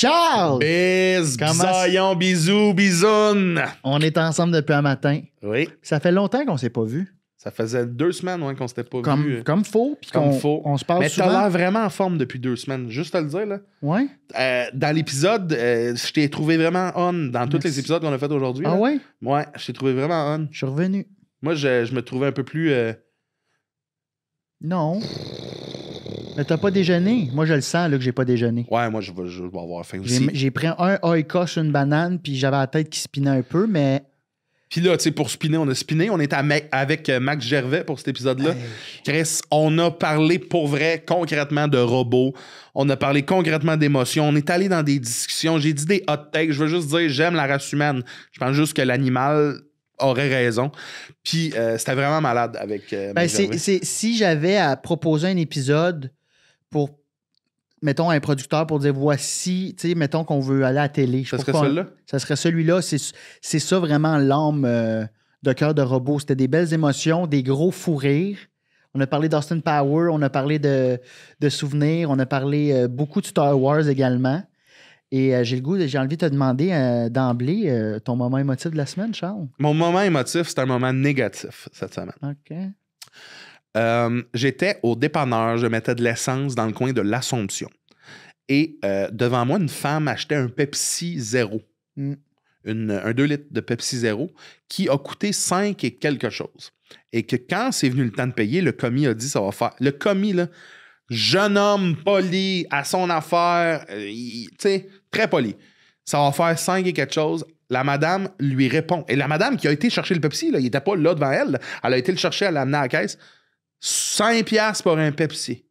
Charles! Bisous, bisous, bisous, bisounes! On est ensemble depuis un matin. Oui. Ça fait longtemps qu'on ne s'est pas vu. Ça faisait deux semaines ouais, qu'on s'était pas vu. Comme faux, puis faux. on se parle Mais souvent. Mais l'air vraiment en forme depuis deux semaines, juste à le dire. Là. Ouais. Euh, dans l'épisode, euh, je t'ai trouvé vraiment on dans tous les épisodes qu'on a fait aujourd'hui. Ah ouais? je t'ai trouvé vraiment on. Je suis revenu. Moi, je, me trouvais un peu plus... Euh, non. Mais t'as pas déjeuné. Moi, je le sens là, que j'ai pas déjeuné. Ouais, moi, je vais, je vais avoir faim aussi. J'ai, pris un sur une banane, puis j'avais la tête qui spinait un peu, mais. Puis là, tu sais, pour spinner, on a spiné. On est avec euh, Max Gervais pour cet épisode-là. Chris, on a parlé pour vrai, concrètement, de robots. On a parlé concrètement d'émotions. On est allé dans des discussions. J'ai dit des hot takes. Je veux juste dire, j'aime la race humaine. Je pense juste que l'animal, aurait raison. Puis euh, c'était vraiment malade avec. Euh, ben, si j'avais à proposer un épisode pour, mettons, un producteur pour dire voici, tu sais, mettons qu'on veut aller à la télé. Ça serait celui-là? Ça serait celui-là. C'est ça vraiment l'âme euh, de cœur de robot. C'était des belles émotions, des gros fous rires. On a parlé d'Austin Power, on a parlé de, de souvenirs, on a parlé beaucoup de Star Wars également. Et euh, j'ai le goût, j'ai envie de te demander euh, d'emblée euh, ton moment émotif de la semaine, Charles. Mon moment émotif, c'est un moment négatif cette semaine. OK. J'étais au dépanneur, je mettais de l'essence dans le coin de l'Assomption. Et devant moi, une femme achetait un Pepsi Zéro. Mm. un 2 litres de Pepsi Zéro qui a coûté 5 et quelque chose. Et que quand c'est venu le temps de payer, le commis a dit ça va faire. Le commis, là, jeune homme poli à son affaire, euh, tu sais, très poli. Ça va faire 5 et quelque chose. La madame lui répond. Et la madame qui a été chercher le Pepsi, il n'était pas là devant elle. Elle a été le chercher, elle l'a à la caisse. 5 pour un Pepsi.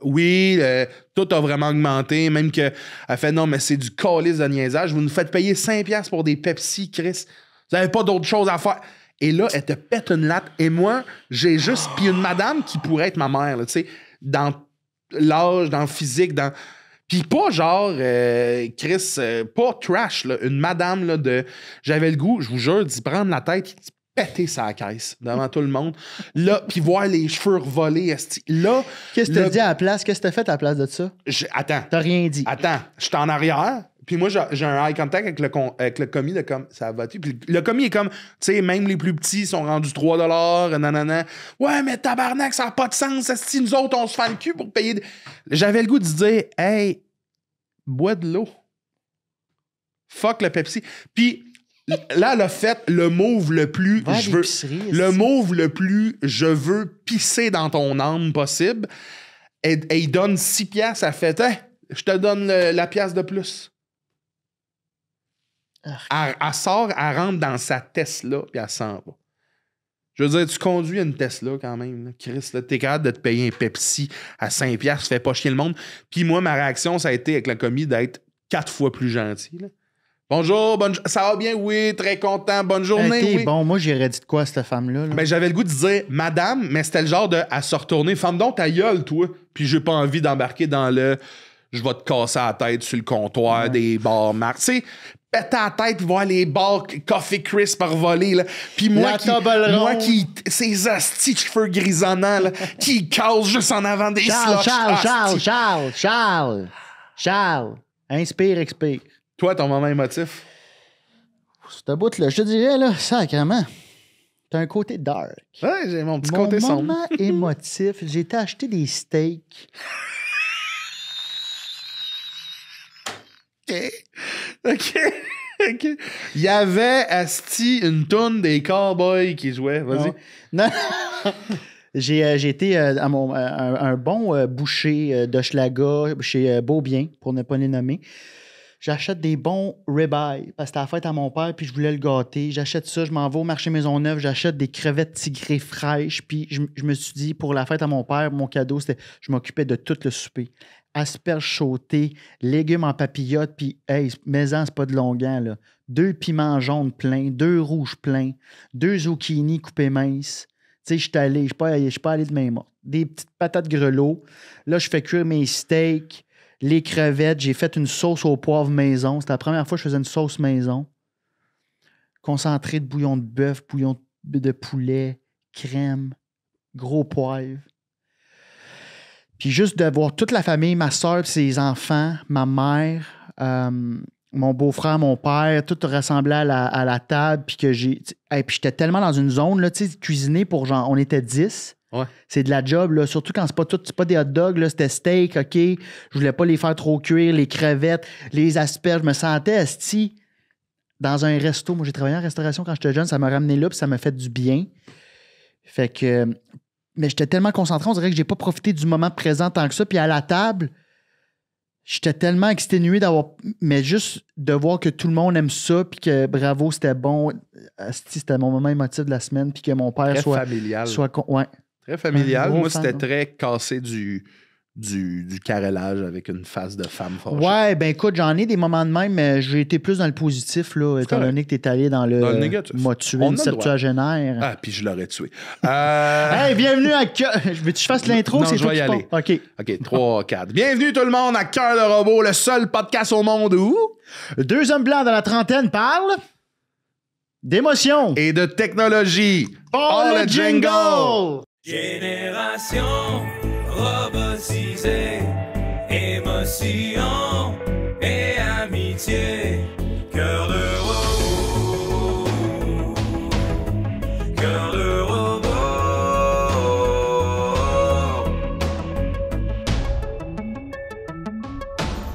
Oui, euh, tout a vraiment augmenté, même qu'elle fait non, mais c'est du calice de niaisage. Vous nous faites payer 5 piastres pour des Pepsi, Chris. Vous n'avez pas d'autre chose à faire. Et là, elle te pète une latte. Et moi, j'ai juste. Puis une madame qui pourrait être ma mère, tu sais dans l'âge, dans le physique, dans. Puis pas genre, euh, Chris, euh, pas trash, une madame de. J'avais le goût, je vous jure, d'y prendre la tête, d'y péter sa caisse devant tout le monde. Là, puis voir les cheveux voler. Là. Qu'est-ce que tu t'as dit à la place? Qu'est-ce que t'as fait à la place de ça? Attends. T'as rien dit. Attends, je en arrière. Puis moi, j'ai un high contact avec le, avec le commis de comme ça va-tu? Puis le commis est comme, tu sais, même les plus petits sont rendus 3 nanana. Ouais, mais tabarnak, ça n'a pas de sens. Si nous autres, on se fait le cul pour payer. J'avais le goût de dire, hey, bois de l'eau. Fuck le Pepsi. Puis là, le fait, le move le plus. je veux, le move le plus, je veux pisser dans ton âme possible. Et, il donne 6 piastres, ça fait, hey, je te donne la pièce de plus. Elle, sort, elle rentre dans sa Tesla, puis elle s'en va. Je veux dire, tu conduis une Tesla quand même. Chris, t'es capable de te payer un Pepsi à Saint-Pierre, ça fait pas chier le monde. Puis moi, ma réaction, ça a été avec la commis d'être quatre fois plus gentil. Bonjour, ça va bien, oui, très content, bonne euh, journée. Bon, moi, j'irais dit de quoi à cette femme-là? Mais ben, j'avais le goût de dire madame, mais c'était le genre de à se retourner. Femme donc ta gueule, toi. Puis j'ai pas envie d'embarquer dans le je vais te casser la tête sur le comptoir des bars marques péter la tête voir les bars Coffee Crisp par voler. Là. Puis moi qui, moi qui, ces astis feux cheveux grisonnants là, qui causent juste en avant des Charles, slush, Charles, Charles, Charles, Charles, Charles, inspire, expire. Toi, ton moment émotif? C'est un bout, là, je te dirais, là, sacrément. T'as un côté dark. Ouais, j'ai mon petit côté sombre. Mon moment émotif, j'ai été acheter des steaks. OK. OK. Il y avait, Asti, une tonne des cowboys qui jouaient. Vas-y. Non. Euh, j'ai été euh, à euh, un, bon boucher de schlaga chez Beaubien, pour ne pas les nommer. J'achète des bons ribeye parce que c'était la fête à mon père, puis je voulais le gâter. J'achète ça, je m'en vais au marché Maisonneuve, j'achète des crevettes tigrées fraîches, puis je, je, me suis dit, pour la fête à mon père, mon cadeau, c'était je m'occupais de tout le souper asperges sautées, légumes en papillote, puis hey, maison, c'est pas de longueur là. Deux piments jaunes pleins, deux rouges pleins, deux zucchini coupés minces. Tu sais, je suis allé, je suis pas, allé de même. morte. Des petites patates grelots. Là, je fais cuire mes steaks, les crevettes. J'ai fait une sauce au poivre maison. C'était la première fois que je faisais une sauce maison. Concentré de bouillon de bœuf, bouillon de poulet, crème, gros poivre. Puis juste de voir toute la famille, ma soeur, ses enfants, ma mère, euh, mon beau-frère, mon père, tout ressemblait à la, table. Puis que j'ai. puis j'étais tellement dans une zone, là, tu sais, cuisiner pour genre, on était 10. C'est de la job, là, surtout quand c'est pas tout, c'est pas des hot dogs, c'était steak, OK. Je voulais pas les faire trop cuire, les crevettes, les asperges. Je me sentais si dans un resto. Moi, j'ai travaillé en restauration quand j'étais jeune, ça m'a ramené là, puis ça m'a fait du bien. Fait que, mais j'étais tellement concentré, on dirait que j'ai pas profité du moment présent tant que ça. Puis à la table, j'étais tellement exténué d'avoir. Mais juste de voir que tout le monde aime ça, puis que bravo, c'était bon. C'était mon moment émotif de la semaine, puis que mon père très soit. Familial. Soit, Très familial. Moi, c'était hein. très cassé du du, carrelage avec une face de femme forte. Ouais, ben écoute, j'en ai des moments de même. Mais J'ai été plus dans le positif, là, étant donné que t'es allé dans le. Dans le négatif. M'a tué une septuagénaire. Ah, puis je l'aurais tué. Euh... hey, bienvenue à. Je veux que je fasse l'intro? Non, je vais y aller. OK. OK, 3, 4. Bienvenue tout le monde à Cœur de Robot, le seul podcast au monde où. Deux hommes blancs dans la trentaine parlent. D'émotion. Et de technologie. Oh, jingle! Génération Robot émotion et amitié, cœur de robot, cœur de robot.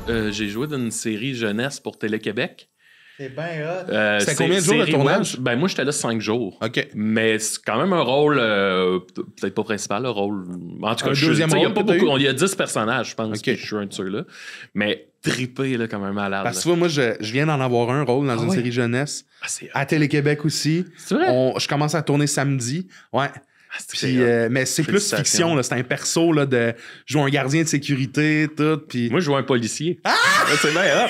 Euh, j'ai joué dans une série jeunesse pour Télé-Québec. C'est bien hot. Euh, combien de jours le tournage? Ben, moi, j'étais là cinq jours. OK. Mais c'est quand même un rôle, euh, peut-être pas principal, le rôle. En tout cas, un deuxième rôle, y a pas beaucoup. Il y a dix personnages, je pense. Okay. Je suis un de ceux-là. Mais trippé là, comme un malade. Parce que moi, je, je viens d'en avoir un rôle dans ah une série jeunesse. Ah, à Télé-Québec aussi. C'est vrai. je commence à tourner samedi. Ouais. Ah, euh, mais c'est plus fiction, C'est un perso là, de jouer un gardien de sécurité, tout. Puis... Moi, je joue un policier. Ah! C'est bien,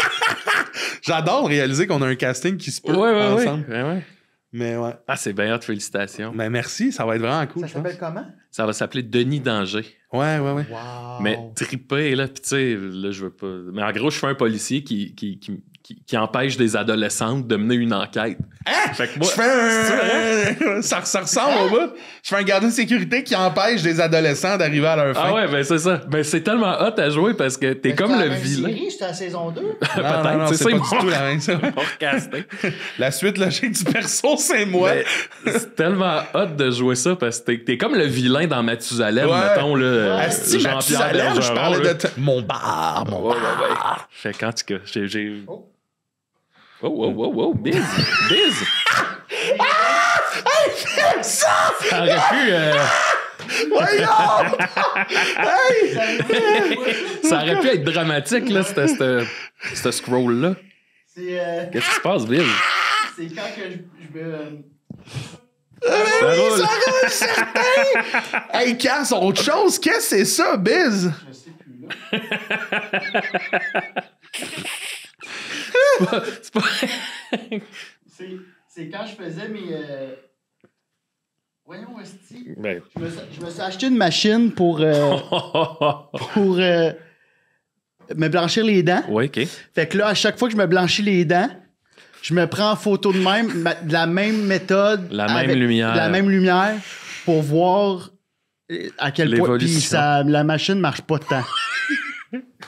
J'adore réaliser qu'on a un casting qui se peut ensemble. mais ouais. Ah, c'est bien félicitations. Mais merci, ça va être vraiment cool. Ça s'appelle comment? Ça va s'appeler Denis Danger. Ouais, ouais, ouais. Mais tripé là, pis tu sais, là, je veux pas. Mais en gros, je fais un policier qui, qui, empêche des adolescentes de mener une enquête. Hein? Fait que moi, je fais un... Hein? ça, ressemble au bout. Je fais un gardien de sécurité qui empêche des adolescents d'arriver à leur ah fin. Ah ouais, ben c'est ça. Ben c'est tellement hot à jouer parce que t'es ben, comme le vilain. C'était la saison 2. Peut-être, c'est ça, pas du tout la même La suite logique du perso, c'est moi. Ben, c'est tellement hot de jouer ça parce que t'es comme le vilain dans Mathusalem, ouais. mettons. Là, Asti, ah, euh, Mathusalem, je parlais de... Mon bar, mon bar. Fait quand tu... J'ai... Oh. Oh, wow, wow, wow, biz, biz. ah! Hey, ça! Ça aurait pu. Euh... hey! ça aurait pu être dramatique, là, ce scroll-là. Euh... Qu'est-ce qui se passe, Biz? C'est quand que je, vais... Ah, euh, mais ça oui, ça roule, certain! hey, Cass, autre chose, qu'est-ce que c'est ça, Biz? Je sais plus, là. C'est quand je faisais mes. Euh, voyons, Esti. Ben. Je, me suis acheté une machine pour. Euh, pour. Euh, me blanchir les dents. Oui, OK. Fait que là, à chaque fois que je me blanchis les dents, je me prends en photo de même, de la même méthode. La même lumière. la même lumière pour voir à quel point. la machine marche pas tant.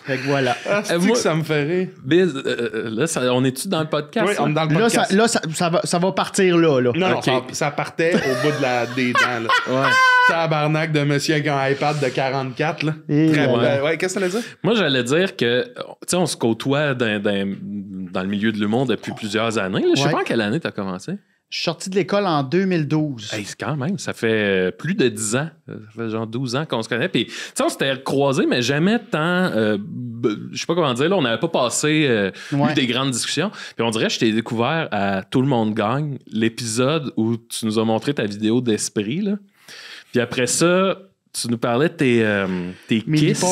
Fait que voilà. Ah, euh, moi, que ça me ferait Biz, euh, euh, là, ça, on est-tu dans le podcast? Oui, on est dans le podcast. Là, ça, là, ça, va, ça va partir là. là. Non, ça, partait au bout de la, des dents. Tabarnak de monsieur avec un iPad de 44. Là. Très bon Bien. Ouais, Qu'est-ce que ça veut dire? Moi, j'allais dire que, tu sais, on se côtoie dans, dans, le milieu de l'humour depuis plusieurs années. Je sais pas en quelle année tu as commencé. Je suis sorti de l'école en 2012. quand même, ça fait euh, plus de 10 ans. Ça fait genre 12 ans qu'on se connaît. Puis, tu sais, on s'était croisés, mais jamais tant. Euh, je sais pas comment dire, on n'avait pas passé euh, des grandes discussions. Puis, on dirait que je t'ai découvert à Tout le monde gagne, l'épisode où tu nous as montré ta vidéo d'esprit. Puis après ça, tu nous parlais de tes, kisses,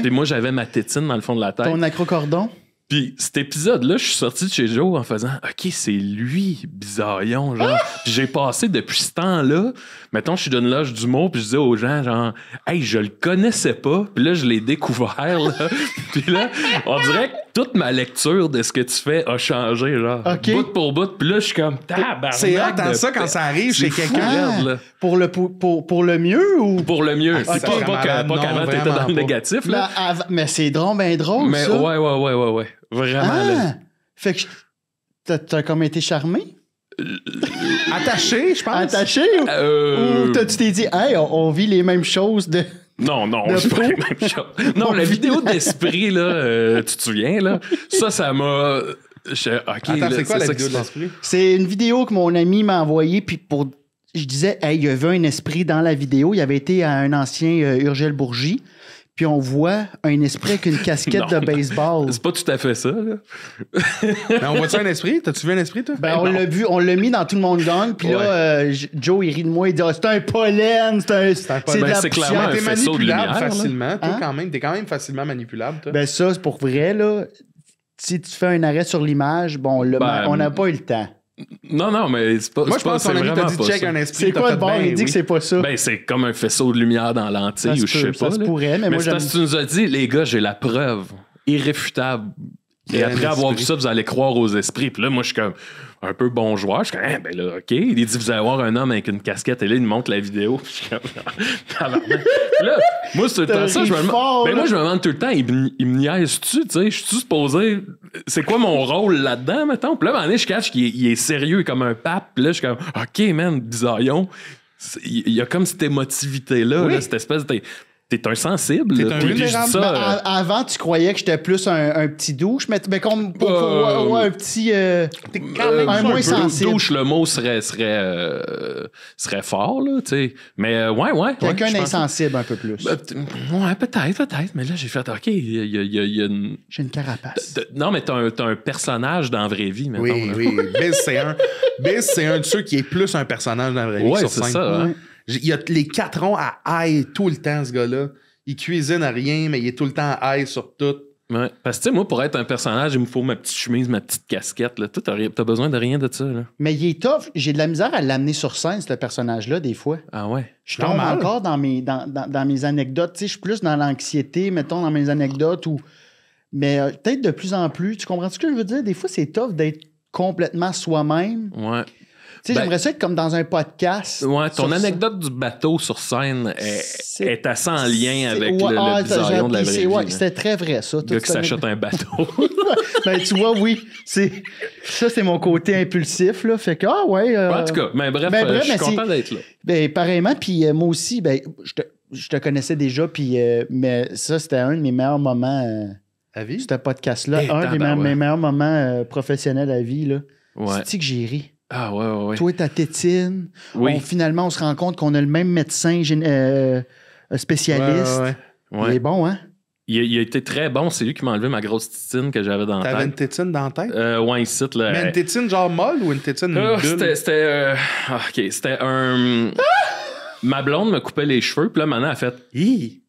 tes moi, j'avais ma tétine dans le fond de la tête. Ton acrocordon. Puis cet épisode-là, je suis sorti de chez Joe en faisant OK, c'est lui, bizarrion, genre. Ah! puis j'ai passé depuis ce temps-là, mettons, je suis donne l'âge du mot, puis je disais aux gens, genre, Hey, je le connaissais pas, puis là, je l'ai découvert, là. puis là, on dirait que toute ma lecture de ce que tu fais a changé, genre. Bout pour bout. Puis là, je suis comme, tabarnak. C'est hâte hein, ça quand ça arrive chez quelqu'un. Ah, pour le, pour, pour, le mieux ou. Pour le mieux. Ah, c'est Pas, pas, pas, qu'avant, t'étais dans le négatif, là. Ben, mais c'est drôle, ben drôle. Mais ça. ouais, ouais, ouais, ouais, ouais. Vraiment, ah, Fait que t'as comme été charmé? Attaché, je pense. Attaché? Ou, euh. ou tu t'es dit, hey, on, vit les mêmes choses de. Non, non, c'est pas la même chose. Non, la vidéo d'esprit, là, euh, tu te souviens, là? Ça, ça m'a. Je... Attends, c'est quoi la vidéo de C'est une vidéo que mon ami m'a envoyée, puis pour. Je disais, hey, il y avait un esprit dans la vidéo. Il avait été à un ancien euh, Urgel Bourgie puis on voit un esprit avec une casquette de baseball. C'est pas tout à fait ça. Là. Mais on voit-tu un esprit? T'as-tu vu un esprit, toi? Ben, on ben, l'a vu, on l'a mis dans Tout le monde gang. puis là, euh, Joe, il rit de moi, il dit oh, c'est un pollen, c'est un. C'est C'est ben, clairement un faisceau de lumière. facilement, toi, hein? quand même. T'es quand même facilement manipulable, toi. Ben, ça, c'est pour vrai, là. Si tu fais un arrêt sur l'image, bon, ben, on n'a pas eu le temps. Non, non, mais c'est pas. Moi, je pense qu'on a dit check un esprit. C'est quoi le bord? il dit que c'est pas ça. Ben, c'est comme un faisceau de lumière dans l'antille ou je sais pas. Ça se pourrait, mais, moi, c'est parce que tu nous as dit, les gars, j'ai la preuve irréfutable. Et après avoir vu ça, vous allez croire aux esprits. Puis là, moi, je suis comme un peu bon joueur. Je suis comme, eh, ben là, OK. Il dit, vous allez voir un homme avec une casquette. Et là, il me montre la vidéo. Je suis comme, là, moi, c'est tout le temps ça. Je me demande, ben, moi, je me demande tout le temps, il me niaise-tu? Tu sais, je suis supposé c'est quoi mon rôle là-dedans, mettons? Puis là, je cache qu'il est, sérieux comme un pape. Puis là, je suis comme, OK, man, bizarre, Il y a comme cette émotivité là, cette espèce de. T'es un sensible. T'es un vulnérable. Euh, avant, tu croyais que j'étais plus un, petit douche, mais, comme pour, euh, un petit. Euh, t'es quand même un, moins sensible. Douche, le mot serait, serait, serait fort, là, tu sais. Mais ouais, ouais. Quelqu'un insensible d'insensible un peu plus. ouais, peut-être, peut-être. Mais là, j'ai fait, OK, il y, a, une. J'ai une carapace. non, mais t'as un, un, personnage dans la vraie vie, maintenant. Oui, oui. Biz, c'est un. c'est un de ceux qui est plus un personnage dans la vraie vie. Ouais, c'est ça. Hein. Il y a les quatre ronds à high tout le temps, ce gars-là. Il cuisine à rien, mais il est tout le temps à high sur tout. Ouais. Parce que, tu sais, moi, pour être un personnage, il me faut ma petite chemise, ma petite casquette. Là. tout t'as, besoin de rien de ça. Mais il est tough. J'ai de la misère à l'amener sur scène, ce personnage-là, des fois. Ah ouais? Je tombe encore dans mes, dans, mes anecdotes. Tu je suis plus dans l'anxiété, mettons, dans mes anecdotes. Ou... Mais euh, peut-être de plus en plus. Tu comprends ce que je veux dire? Des fois, c'est tough d'être complètement soi-même. Ouais sais, ben, j'aimerais ça être comme dans un podcast. Ouais, ton anecdote du bateau sur scène est, est, assez en lien avec le, ah, de la vraie ouais, C'était très vrai, ça. le gars qui s'achète un bateau. ben, tu vois, oui. Ça, c'est mon côté impulsif, là. Fait que, ah, ouais. Euh, en tout cas, mais ben, ben, euh, bref, je suis content d'être là. Ben, pareillement, puis euh, moi aussi, ben, je te, je te connaissais déjà, puis mais ça, c'était un de mes meilleurs moments à vie. un podcast-là, eh, un des mes meilleurs moments professionnels à vie, là. Ouais. C'est-tu que j'ai ri? Ah ouais, ouais, ouais. Toi, ta tétine. Oui. finalement, on se rend compte qu'on a le même médecin euh, euh, spécialiste. Ouais, ouais, Il est bon, hein? Il a, été très bon. C'est lui qui m'a enlevé ma grosse tétine que j'avais dans la tête. T'avais une tétine dans la tête? Euh, ouais, là. Mais une tétine genre molle ou une tétine ah, C'était... C'était euh, ah, OK, c'était un... Ah! Ma blonde me coupait les cheveux, puis là, maintenant, elle a fait...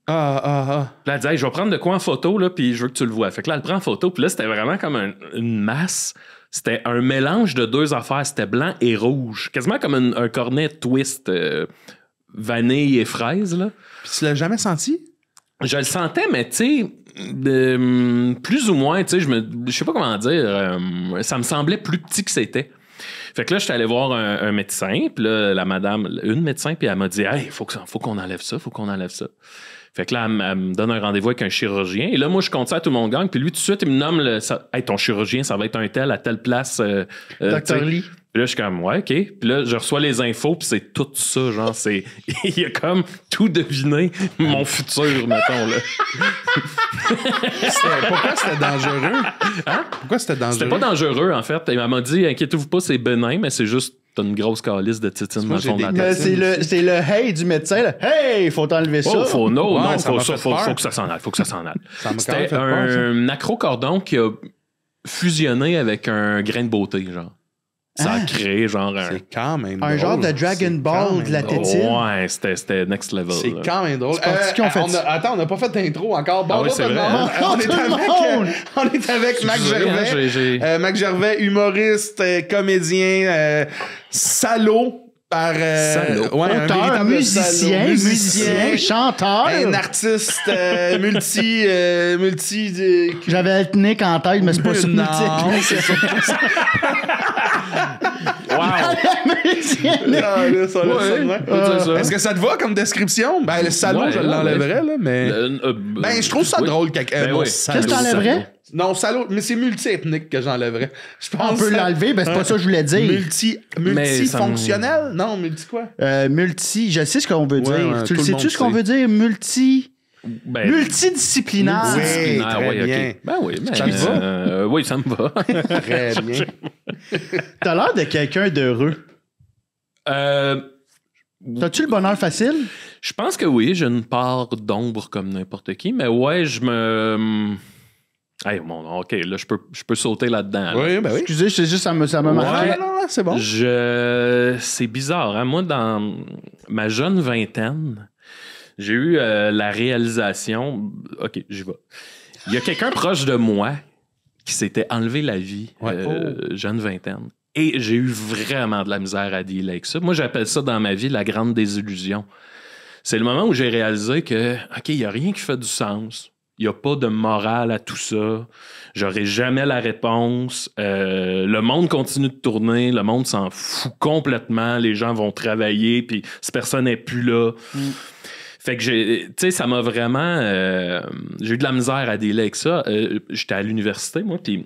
Ah, ah, ah. là, elle je vais prendre de quoi en photo, là, puis je veux que tu le vois. Fait que là, elle prend en photo, puis là, c'était vraiment comme une masse. C'était un mélange de deux affaires. C'était blanc et rouge. Quasiment comme un cornet twist euh, vanille et fraise. Là. Puis tu l'as jamais senti? Je le sentais, mais tu sais, euh, plus ou moins, je me, sais pas comment dire, euh, ça me semblait plus petit que c'était. Fait que là, j'étais allé voir un, médecin, puis la madame, une médecin, puis elle m'a dit, il faut faut qu'on enlève ça, faut qu'on enlève ça. Fait que là, elle, me donne un rendez-vous avec un chirurgien. Et là, moi, je compte ça à tout mon gang. Puis lui, tout de suite, il me nomme le, hey, ton chirurgien, ça va être un tel à telle place. Euh, euh, Docteur Lee. Puis là, je suis comme, ouais, OK. Puis là, je reçois les infos, puis c'est tout ça, genre, c'est. Il a comme tout deviné mon futur, mettons, là. Pourquoi c'était dangereux? Hein? Pourquoi c'était dangereux? C'était pas dangereux, en fait. Elle m'a dit, inquiétez-vous pas, c'est bénin, mais c'est juste une grosse calice de titine C'est le, hey du médecin, Hey, faut t'enlever oh, ça. faut, non, faut, faut, que ça s'en aille. Faut que ça s'en aille. C'était un, un acrocordon qui a fusionné avec un grain de beauté, genre. Ça a ah. créé genre un. C'est quand même drôle. Un genre de Dragon Ball de la tête Ouais, c'était next level. C'est quand même drôle. Euh, euh, on fait a, attends, on n'a pas fait d'intro encore. Ah bon, on, est avec, euh, on est avec Mac hein, Gervais. Mac Gervais, humoriste, comédien, salaud par euh, ouais, un Auteur, musicien, salaud, musicien, chanteur, un artiste euh, multi euh, multi de... Euh, J'avais ethnique en tête mais c'est pas ça. Non, c'est ça. Ah, Est-ce que ça te va comme description? Ben, le salaud, je l'enlèverais, là, mais. Euh, euh, ben, je trouve ça drôle drôle. Euh, ben Qu'est-ce ben, tu que t'enlèverais? Non, salaud, mais c'est multi-ethnique que j'enlèverais. On peut l'enlever, ben c'est pas ça que je voulais dire. Multi, multifonctionnel? Non, multi quoi? multi, je sais ce qu'on veut, dire. tu sais-tu ce qu'on veut dire? Multi. Ben, multidisciplinaire. oui, bien. oui, ça me va. oui, ça me va. très bien. T'as l'air de quelqu'un d'heureux. Euh, T'as-tu le bonheur facile? Je pense que oui, j'ai une part d'ombre comme n'importe qui, mais ouais, je me. Euh, hey, mon ok, là, je peux, je peux sauter là-dedans. Oui, ben oui. Excusez, c'est juste, ça me, ça me c'est bon. Je... C'est bizarre, hein. Moi, dans ma jeune vingtaine, j'ai eu euh, la réalisation. OK, j'y vais. Il y a quelqu'un proche de moi qui s'était enlevé la vie, euh, oh. jeune vingtaine. Et j'ai eu vraiment de la misère à dealer avec ça. Moi, j'appelle ça dans ma vie la grande désillusion. C'est le moment où j'ai réalisé que, OK, il n'y a rien qui fait du sens. Il n'y a pas de morale à tout ça. J'aurai jamais la réponse. Euh, le monde continue de tourner. Le monde s'en fout complètement. Les gens vont travailler. Puis, cette personne n'est plus là. Mm. Fait que tu sais, ça m'a vraiment. Euh, j'ai eu de la misère à délai avec ça. Euh, j'étais à l'université, moi, puis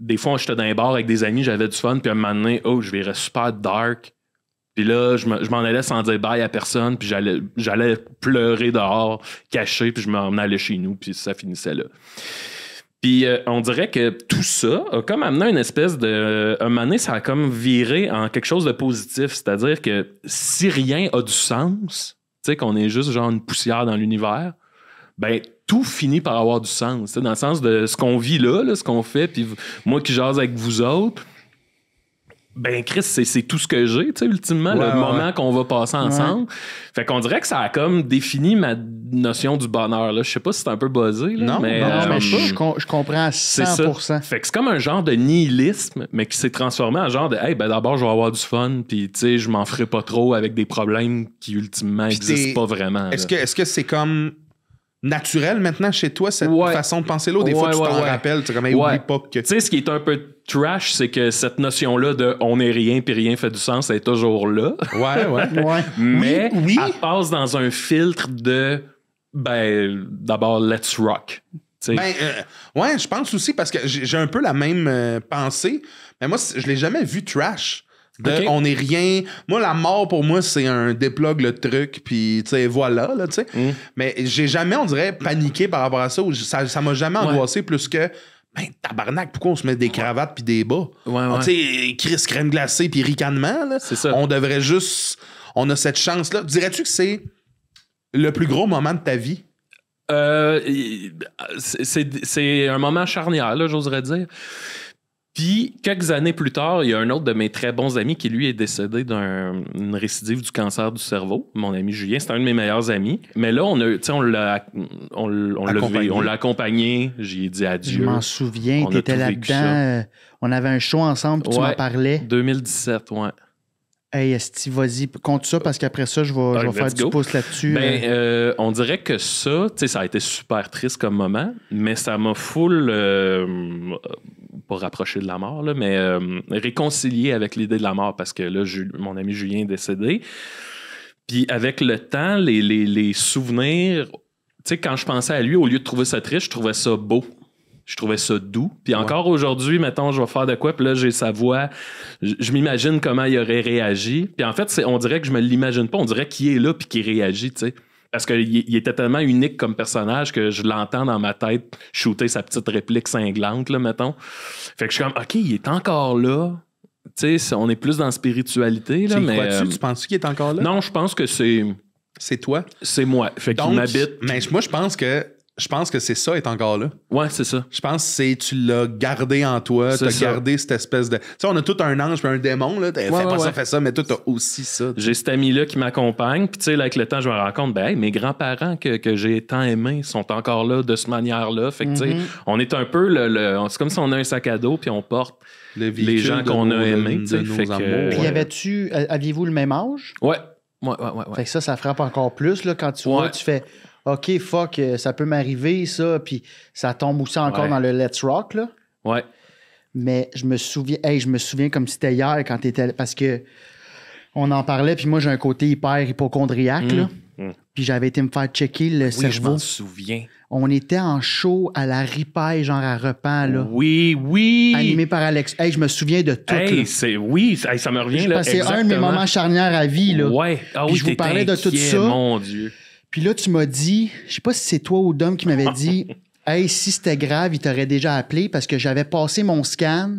des fois, j'étais dans un bar avec des amis, j'avais du fun, puis un moment donné, oh, je verrais super dark. Puis là, je m'en allais sans dire bye à personne, puis j'allais, j'allais pleurer dehors, caché, puis je m'en allais chez nous, puis ça finissait là. Puis euh, on dirait que tout ça a comme amené une espèce de. un moment ça a comme viré en quelque chose de positif. C'est-à-dire que si rien a du sens, qu'on est juste genre une poussière dans l'univers, ben tout finit par avoir du sens. Dans le sens de ce qu'on vit là, là ce qu'on fait, puis moi qui jase avec vous autres, ben Chris, c'est tout ce que j'ai, tu sais, ultimement, le moment qu'on va passer ensemble. Fait qu'on dirait que ça a comme défini ma notion du bonheur, là. Je sais pas si c'est un peu buzzé, là, non, mais, euh, je, comprends à 100%. Fait que c'est comme un genre de nihilisme, mais qui s'est transformé en genre de, hey, ben d'abord, je vais avoir du fun, puis tu sais, je m'en ferai pas trop avec des problèmes qui, ultimement, n'existent pas vraiment. Est-ce que c'est -ce comme naturel maintenant chez toi, cette façon de penser là. Des fois, tu t'en rappelles, tu pas Tu sais, ce qui est un peu trash, c'est que cette notion-là de on est rien puis rien fait du sens, elle est toujours là. Ouais, ouais. ouais. Mais oui, passe dans un filtre de, ben, d'abord, let's rock. Ben, euh, ouais, je pense aussi parce que j'ai un peu la même euh, pensée. Mais moi, je l'ai jamais vu trash. On est rien. Moi, la mort, pour moi, c'est un déplogue le truc, puis tu sais, voilà, là, tu sais. Mm. Mais j'ai jamais, on dirait, paniqué par rapport à ça, ça, m'a jamais angoissé plus que. Ben, tabarnak, pourquoi on se met des cravates puis des bas? Tu sais, Chris, crème glacée puis ricanement, là. On devrait juste. On a cette chance-là. Dirais-tu que c'est le plus gros moment de ta vie? Euh, c'est un moment charnière, là, j'oserais dire. Puis, quelques années plus tard, il y a un autre de mes très bons amis qui, lui, est décédé d'une récidive du cancer du cerveau. Mon ami Julien, c'est un de mes meilleurs amis. Mais là, on a, l'a, on, accompagné. J'ai dit adieu. Je m'en souviens, étais là-dedans. Euh, on avait un show ensemble, tu m'en parlais. 2017, ouais. Hey, Esti, vas-y, compte ça parce qu'après ça, je vais, faire du pouce là-dessus. Ben, euh. Euh, on dirait que ça, ça a été super triste comme moment, mais ça m'a full pas rapproché de la mort, mais réconcilier euh, réconcilié avec l'idée de la mort parce que là, mon ami Julien est décédé. Puis avec le temps, les, souvenirs, tu sais, quand je pensais à lui, au lieu de trouver ça triste, je trouvais ça beau. Je trouvais ça doux. Puis encore aujourd'hui, mettons, je vais faire de quoi, puis là, j'ai sa voix. Je, m'imagine comment il aurait réagi. Puis en fait, on dirait que je me l'imagine pas. On dirait qu'il est là, puis qu'il réagit, tu sais. Parce qu'il était tellement unique comme personnage que je l'entends dans ma tête shooter sa petite réplique cinglante, là, mettons. Fait que je suis comme, OK, il est encore là. Tu sais, on est plus dans spiritualité, là, mais... Euh, tu tu penses qu'il est encore là? Non, je pense que c'est... C'est toi? C'est moi. Fait qu'il m'habite. Mais moi, je pense que je pense que c'est ça est encore là. Ouais, c'est ça. Je pense que c'est tu l'as gardé en toi, tu as gardé cette espèce de. Tu sais, on a tout un ange puis un démon, là. fais pas ça, fais ça, mais toi, t'as aussi ça. J'ai cet ami-là qui m'accompagne, puis tu sais, avec le temps, je me rends compte, ben, mes grands-parents que, j'ai tant aimés sont encore là de cette manière-là. Fait que, tu sais, mhm. on est un peu le. c'est comme si on a un sac à dos, puis on porte. les gens qu'on a aimés. Puis, aviez-vous le même âge? Ouais. Ouais, ouais, ouais, Fait que ça, ça frappe encore plus là, quand tu vois, tu fais OK, fuck, euh, ça peut m'arriver, ça. Puis ça tombe aussi encore dans le Let's Rock, là. Ouais. Mais je me souviens, hey, je me souviens comme si c'était hier quand t'étais. Parce que on en parlait, puis moi, j'ai un côté hyper hypochondriaque, mm. là. Mm. Puis j'avais été me faire checker le oui, Je m'en souviens. On était en show à la ripaille, genre à repas, là. Oui, oui. Animé par Alex. Hey, je me souviens de tout. Hey, c'est, oui, ça me revient, là. C'est un de mes moments charnières à vie, là. Ouais. Ah oui, puis je vous parlais de tout ça. Mon Dieu. Puis là, tu m'as dit, je sais pas si c'est toi ou Dom qui m'avait dit, hey, si c'était grave, il t'aurait déjà appelé parce que j'avais passé mon scan.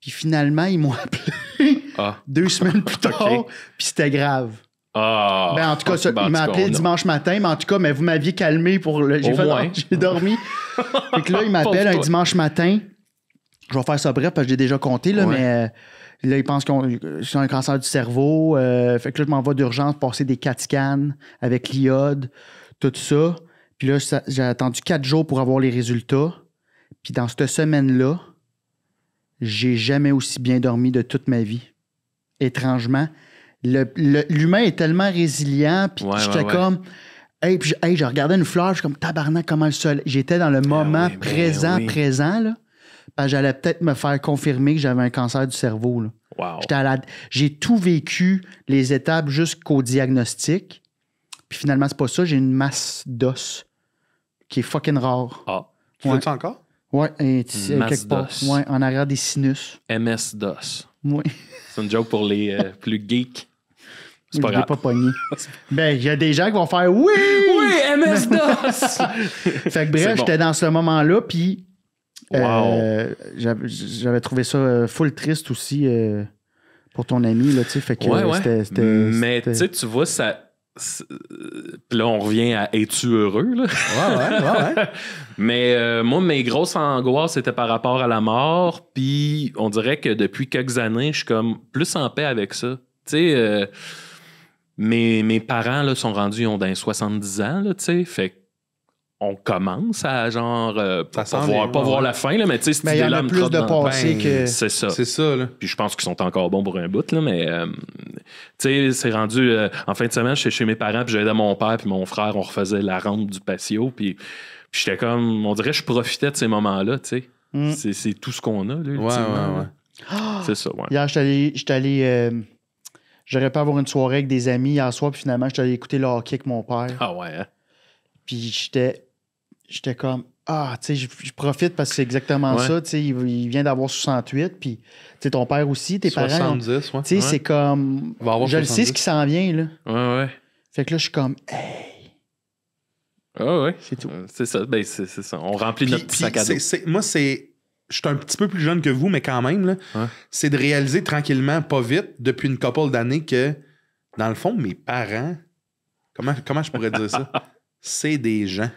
Puis finalement, ils m'ont appelé ah. deux semaines plus tard. Puis c'était grave. Ah, ben, en tout cas, ah, il m'a appelé dimanche matin, mais en tout cas, mais vous m'aviez calmé pour le. J'ai, dormi. Puis là, il m'appelle un dimanche matin. Je vais faire ça bref parce que j'ai déjà compté, là, mais euh, Là, ils pensent qu'on euh, c'est un cancer du cerveau. Euh, fait que là, je m'en vais d'urgence passer des CAT avec l'iode, tout ça. Puis là, j'ai attendu quatre jours pour avoir les résultats. Puis dans cette semaine-là, j'ai jamais aussi bien dormi de toute ma vie. Étrangement, l'humain est tellement résilient. Puis j'étais comme. Hey, puis, hey, je regardais une fleur, je suis comme tabarnak, comment le sol... J'étais dans le ah moment ben présent, présent, là j'allais peut-être me faire confirmer que j'avais un cancer du cerveau. Wow. J'ai tout vécu, les étapes jusqu'au diagnostic. Puis finalement, c'est pas ça, j'ai une masse d'os qui est fucking rare. Ah. Tu vois-tu ça encore? Oui, quelque Ouais, en arrière des sinus. MS-DOS. C'est une joke pour les euh, plus geeks. C'est pas grave. pas pogné. ben, il y a des gens qui vont faire oui! Oui, MS-DOS! fait que bref, j'étais dans ce moment-là, puis euh, j'avais trouvé ça euh, full triste aussi euh, pour ton ami, là, tu Fait Mais tu vois, ça. Puis là, on revient à Es-tu heureux? Là? Ouais, ouais, ouais, Mais moi, mes grosses angoisses, c'était par rapport à la mort. Puis on dirait que depuis quelques années, je suis comme plus en paix avec ça. Tu sais, mes, parents là, sont rendus, 70 ans, tu sais. Fait on commence à genre euh, pas, voir, pas voir, la fin là, mais tu sais c'est il y a plus de passé ben, que c'est ça c'est ça là. puis je pense qu'ils sont encore bons pour un bout là mais euh, tu sais c'est rendu euh, en fin de semaine je suis chez mes parents puis j'aidais mon père puis mon frère on refaisait la rampe du patio puis, j'étais comme on dirait je profitais de ces moments là tu sais mm. c'est, tout ce qu'on a là, ouais, ouais, ouais. c'est ça ouais hier j'étais allé j'aurais pas avoir une soirée avec des amis hier soir puis finalement j'étais allé écouter le hockey avec mon père ah ouais hein. puis j'étais j'étais comme ah, tu sais, je profite parce que c'est exactement ça. Tu sais, il, vient d'avoir 68, puis tu sais, ton père aussi, tes parents. 70, ouais. Tu sais, c'est comme. je le sais ce qui s'en vient, là. Ouais, ouais. Fait que là, je suis comme, hey. Ah, ouais. C'est tout. Euh, c'est ça. Ben, c'est ça. On remplit notre petit sac à dos. moi, c'est. Je suis un petit peu plus jeune que vous, mais quand même, là. C'est de réaliser tranquillement, pas vite, depuis une couple d'années, que, dans le fond, mes parents. Comment, comment je pourrais dire ça? C'est des gens.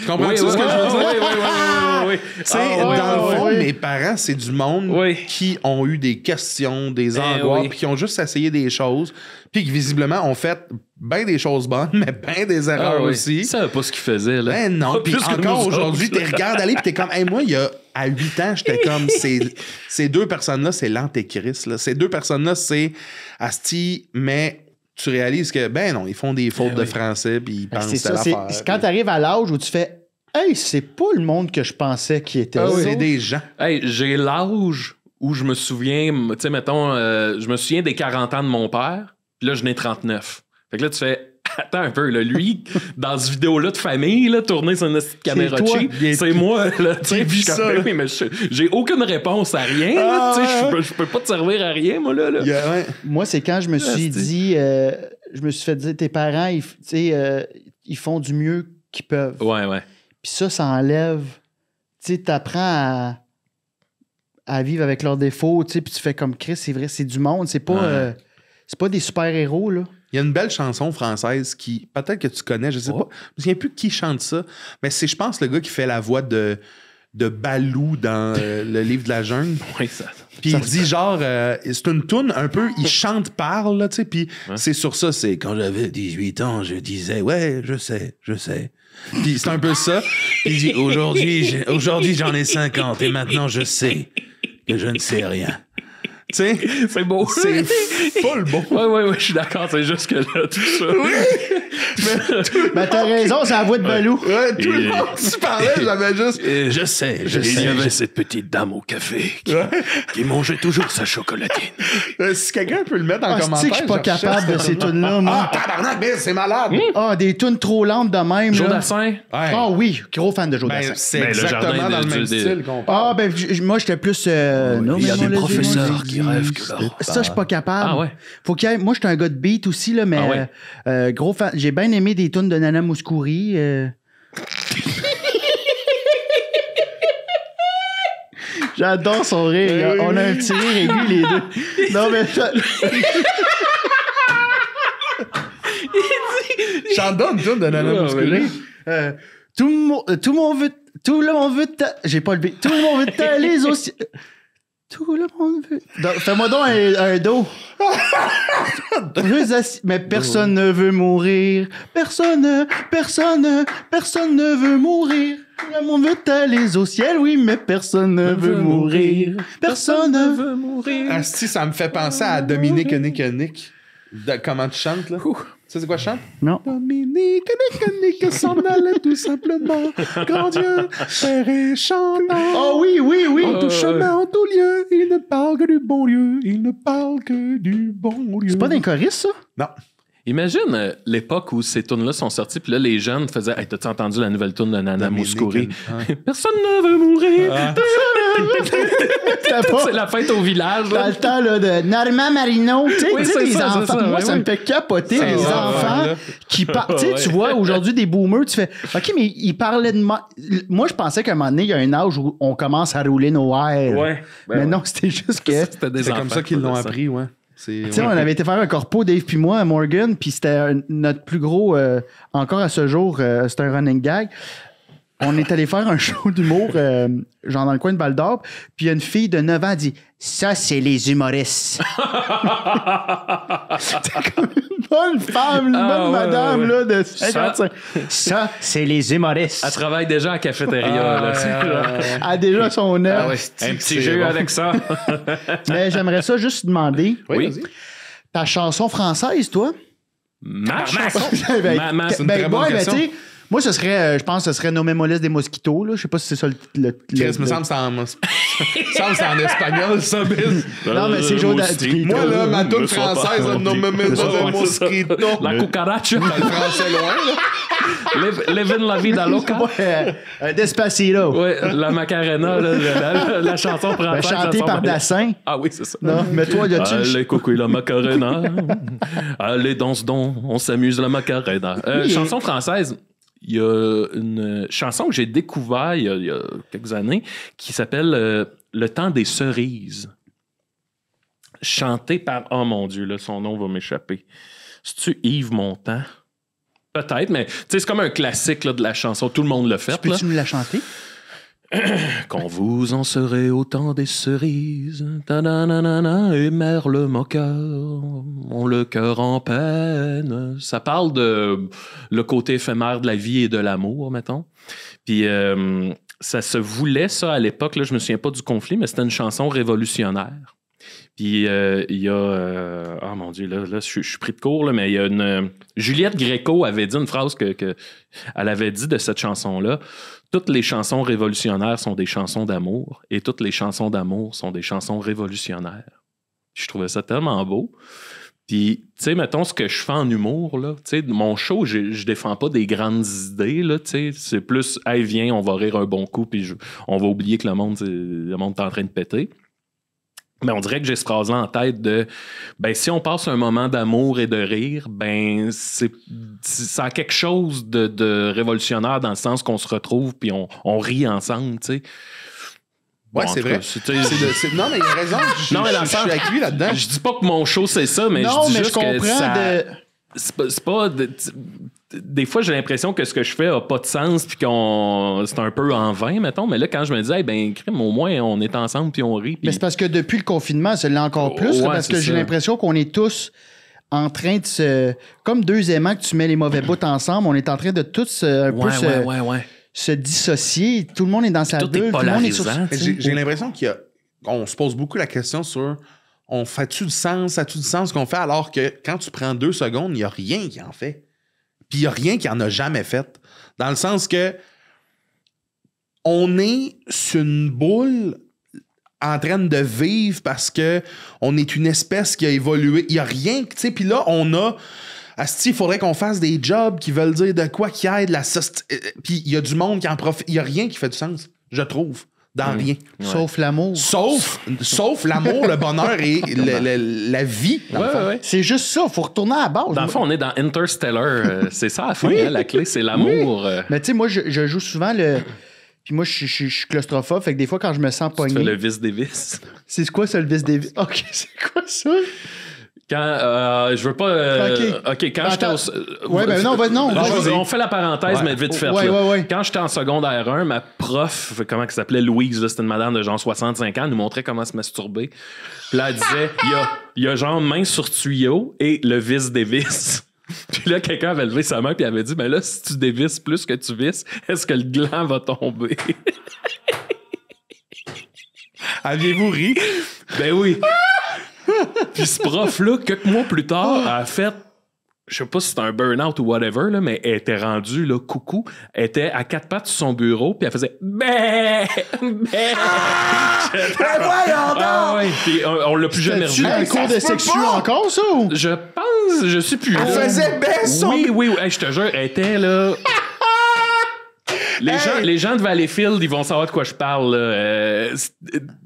Tu comprends ce que je veux dire? Oui, oui, oui. Ah, dans le fond, mes parents, c'est du monde qui ont eu des questions, des ben angoisses, puis qui ont juste essayé des choses, puis qui visiblement ont fait bien des choses bonnes, mais bien des ah erreurs aussi. Ils savaient pas ce qu'ils faisaient, là. Ben non, puis encore aujourd'hui, tu regardes aller, puis es comme, hey, moi, il y a à 8 ans, j'étais comme, ces, deux personnes-là, c'est l'antéchrist. Ces deux personnes-là, c'est Asti, mais tu réalises que, ben non, ils font des fautes ben de français, puis ils ben, pensent à C'est quand tu arrives à l'âge où tu fais Hey, c'est pas le monde que je pensais qui était ah là. C'est des gens. Hey, j'ai l'âge où je me souviens, tu sais, mettons, euh, je me souviens des 40 ans de mon père, puis là, je n'ai 39. Fait que là, tu fais attends un peu, lui, dans ce vidéo-là de famille, là, tourner sur une caméra cheap, c'est moi, là, tu sais, j'ai aucune réponse à rien, tu sais, ah. je peux pas te servir à rien, moi, là. Moi, c'est quand je me ah, suis dit, euh, je me suis fait dire, tes parents, ils, euh, ils font du mieux qu'ils peuvent. Ouais, ouais. Puis ça, ça enlève, tu sais, t'apprends à à vivre avec leurs défauts, tu puis tu fais comme Chris, c'est vrai, c'est du monde, c'est pas, euh, c'est pas des super-héros, là. Il y a une belle chanson française qui, peut-être que tu connais, je sais oh. pas. Je me souviens plus qui chante ça, mais c'est, je pense, le gars qui fait la voix de, de Balou dans euh, le livre de la jungle. Oui, ça. Puis il dit genre, euh, c'est une toune un peu, il chante, parle, tu sais. Puis c'est sur ça, c'est quand j'avais 18 ans, je disais, ouais, je sais, je sais. Puis c'est un peu ça. il dit, aujourd'hui, aujourd'hui j'en ai 50 et maintenant je sais que je ne sais rien. c'est beau. C'est full beau. Oui, oui, oui, je suis d'accord, c'est juste que là, tout ça. Oui! Mais, ben, t'as raison, c'est la voix de Balou. Ouais, tout le monde, tu parlais, j'avais juste. je sais, je sais. Il y avait cette petite dame au café qui, mangeait toujours sa chocolatine. Euh, si quelqu'un peut le mettre en ah, commentaire. Tu sais que je suis pas capable de ces tunes-là, moi. Ah, tabarnak, mais c'est malade. Hmm? Ah, des tunes trop lentes de même. Jodassin? Ah oui, gros fan de Jodassin. Ben, c'est ben, exactement dans le même style qu'on ah, parle. Ah, ben, moi, j'étais plus. Euh, il y a des professeurs qui ça, je suis pas capable. Ah Faut Moi, je suis un gars de beat aussi, là, mais ah euh, gros J'ai bien aimé des tunes de Nana Mouskouri. Euh. J'adore son rire. Ben on a un petit rire aigu, les deux. Non, mais... J'adore de Nana Mouskouri. Euh, tout, le monde veut... Tout le monde veut... J'ai pas le b. Tout le monde veut les aussi... Tout le monde veut. Fais-moi donc un, dos. Mais personne ne veut mourir. Personne, personne, personne ne veut mourir. Le monde veut aller au ciel, oui, mais personne ne veut, mourir. Personne, ne veut mourir. Ah, si, ça me fait penser à Dominique Nick Nick. comment tu chantes, là? Ça, c'est quoi, chante? Non. Dominique, Dominique s'en allait tout simplement. Grand Dieu, Père et chantant. Oh oui, oui, oui. En tout euh, chemin, en tout lieu, il ne parle que du bon lieu. Il ne parle que du bon lieu. C'est pas d'un choriste, ça? Non. Imagine euh, l'époque où ces tunes-là sont sorties, puis là, les jeunes faisaient Hey, t'as-tu entendu la nouvelle tune de Nana Mouskouri hein. Personne ne veut mourir. Ah c'est la fête au village. Dans le temps là, de Norma Marino, tu sais, enfants. moi, ça me fait capoter les enfants qui parlent. Tu vois, aujourd'hui, des boomers, tu fais OK, mais ils parlaient de. moi, moi je pensais qu'à un moment donné, il y a un âge où on commence à rouler nos airs. Ouais, mais ben non, c'était juste que. C'est comme ça qu'ils l'ont appris, ouais. Tu sais, on avait été faire un corpo, Dave puis moi, à Morgan, puis c'était notre plus gros, euh, encore à ce jour, euh, c'était un running gag on est allé faire un show d'humour, euh, genre dans le coin de Val d'Or, puis une fille de 9 ans dit Ça, c'est les humoristes. c'est comme une bonne femme, une ah, bonne madame Là, de Ça, c'est les humoristes. Elle travaille déjà en cafétéria. Ah, là, elle a déjà son ah, œuvre. un petit jeu avec ça. Mais j'aimerais ça juste demander oui, ta chanson française, toi Ma chanson. Ma, c'est une ben, très bonne chanson. Ben, question. Moi, ce serait, euh, je pense, que ce serait Molles des Mosquitos. Là. Je sais pas si c'est ça le. le, le- me semble en... en espagnol, ça, Non, mais c'est Joe euh, Moi, là, ma toute française, Nommé non, des La cucaracha, Le français loin, là. Living la vie de Ouais, euh, Despacito. Ouais, la Macarena, la, chanson ben, française. Chantée par Dassin. Ah oui, c'est ça. Non, mais toi, y a-tu. Allez, coucou la Macarena. Allez, danse donc, on s'amuse la Macarena. Euh, chanson française il y a une chanson que j'ai découvert il y, a, quelques années qui s'appelle euh, Le temps des cerises. Chantée par. Oh mon Dieu, là, son nom va m'échapper. C'est-tu Yves Montand? Peut-être, mais c'est comme un classique de la chanson. Tout le monde le fait. Tu peux-tu nous la chanter? Quand vous en serez autant des cerises, ta et merle moqueur, mon le cœur en peine. Ça parle de le côté éphémère de la vie et de l'amour, mettons. Puis euh, ça se voulait, ça, à l'époque, là, je me souviens pas du conflit, mais c'était une chanson révolutionnaire. Puis euh, il y a. Ah, mon Dieu, là, là je, suis pris de court, là, mais il y a une. Euh, Juliette Gréco avait dit une phrase que, elle avait dit de cette chanson-là. Toutes les chansons révolutionnaires sont des chansons d'amour et toutes les chansons d'amour sont des chansons révolutionnaires. Je trouvais ça tellement beau. Puis, tu sais, mettons ce que je fais en humour, là. Tu sais, mon show, je défends pas des grandes idées, là. Tu sais, c'est plus, hey, viens, on va rire un bon coup, puis on va oublier que le monde, le monde est en train de péter. Mais ben, on dirait que j'ai ce phrase-là en tête de ben, si on passe un moment d'amour et de rire, ben c'est ça a quelque chose de, de révolutionnaire dans le sens qu'on se retrouve puis on, on rit ensemble, tu sais. Ouais, c'est vrai. non, mais il a raison. Je, suis avec lui là-dedans. Je dis pas que mon show, c'est ça, mais je dis mais je comprends de... C'est pas... pas des fois, j'ai l'impression que ce que je fais n'a pas de sens, puis qu'on c'est un peu en vain, mettons. Mais là, quand je me disais, ben, crime, au moins, on est ensemble, puis on rit. Mais c'est parce que depuis le confinement, c'est l'est encore plus, parce que j'ai l'impression qu'on est tous en train de se. Comme deux aimants que tu mets les mauvais bouts ensemble, on est en train de tous euh, un peu se... dissocier, tout le monde est dans sa bulle, tout est J'ai l'impression qu'il on se pose beaucoup la question sur on fait-tu du sens, a tu du sens ce qu'on fait, alors que quand tu prends deux secondes, il n'y a rien qui en fait. Puis il n'y a rien qui en a jamais fait. Dans le sens que on est sur une boule en train de vivre parce que on est une espèce qui a évolué. Il n'y a rien, tu sais. Puis là, on a. Asti, il faudrait qu'on fasse des jobs qui veulent dire de quoi qui aide la euh, euh, Puis il y a du monde qui en profite. Il n'y a rien qui fait du sens, je trouve. Mm. rien, sauf l'amour. Sauf, sauf l'amour, le bonheur et la vie. C'est juste ça, il faut retourner à la base. Dans le fond, on est dans Interstellar, euh, c'est ça, la, hein, la clé, c'est l'amour. Euh, mais tu sais, moi, je, joue souvent le... Puis moi, je, suis claustrophobe, fait que des fois, quand je me sens pogné... C'est le vice des vices. C'est quoi ça, le vice des vices? OK, c'est quoi ça? Quand euh, je veux pas. Euh, ok, quand ben, j'étais ben, on fait la parenthèse, mais vite fait. quand j'étais en seconde R1, ma prof, comment elle s'appelait Louise, c'était une madame de genre 65 ans, nous montrait comment se masturber. Puis là, elle disait il y a, genre main sur tuyau et le vis dévisse. Puis là, quelqu'un avait levé sa main puis avait dit Mais ben là, si tu dévisses plus que tu visses, est-ce que le gland va tomber Aviez-vous ri Ben oui. Pis ce prof-là, quelques mois plus tard, a fait je sais pas si c'était un burn-out ou whatever, mais elle était rendue, là, coucou. était à quatre pattes sur son bureau, puis elle faisait Mais ben on, on l'a plus jamais revu. un cours de sexu encore, ça? Ou? Je pense, je sais plus. Elle faisait ben son... Oui, oui, oui. je te jure, elle était là. Les, gens, les gens de Valleyfield, ils vont savoir de quoi je parle. Euh,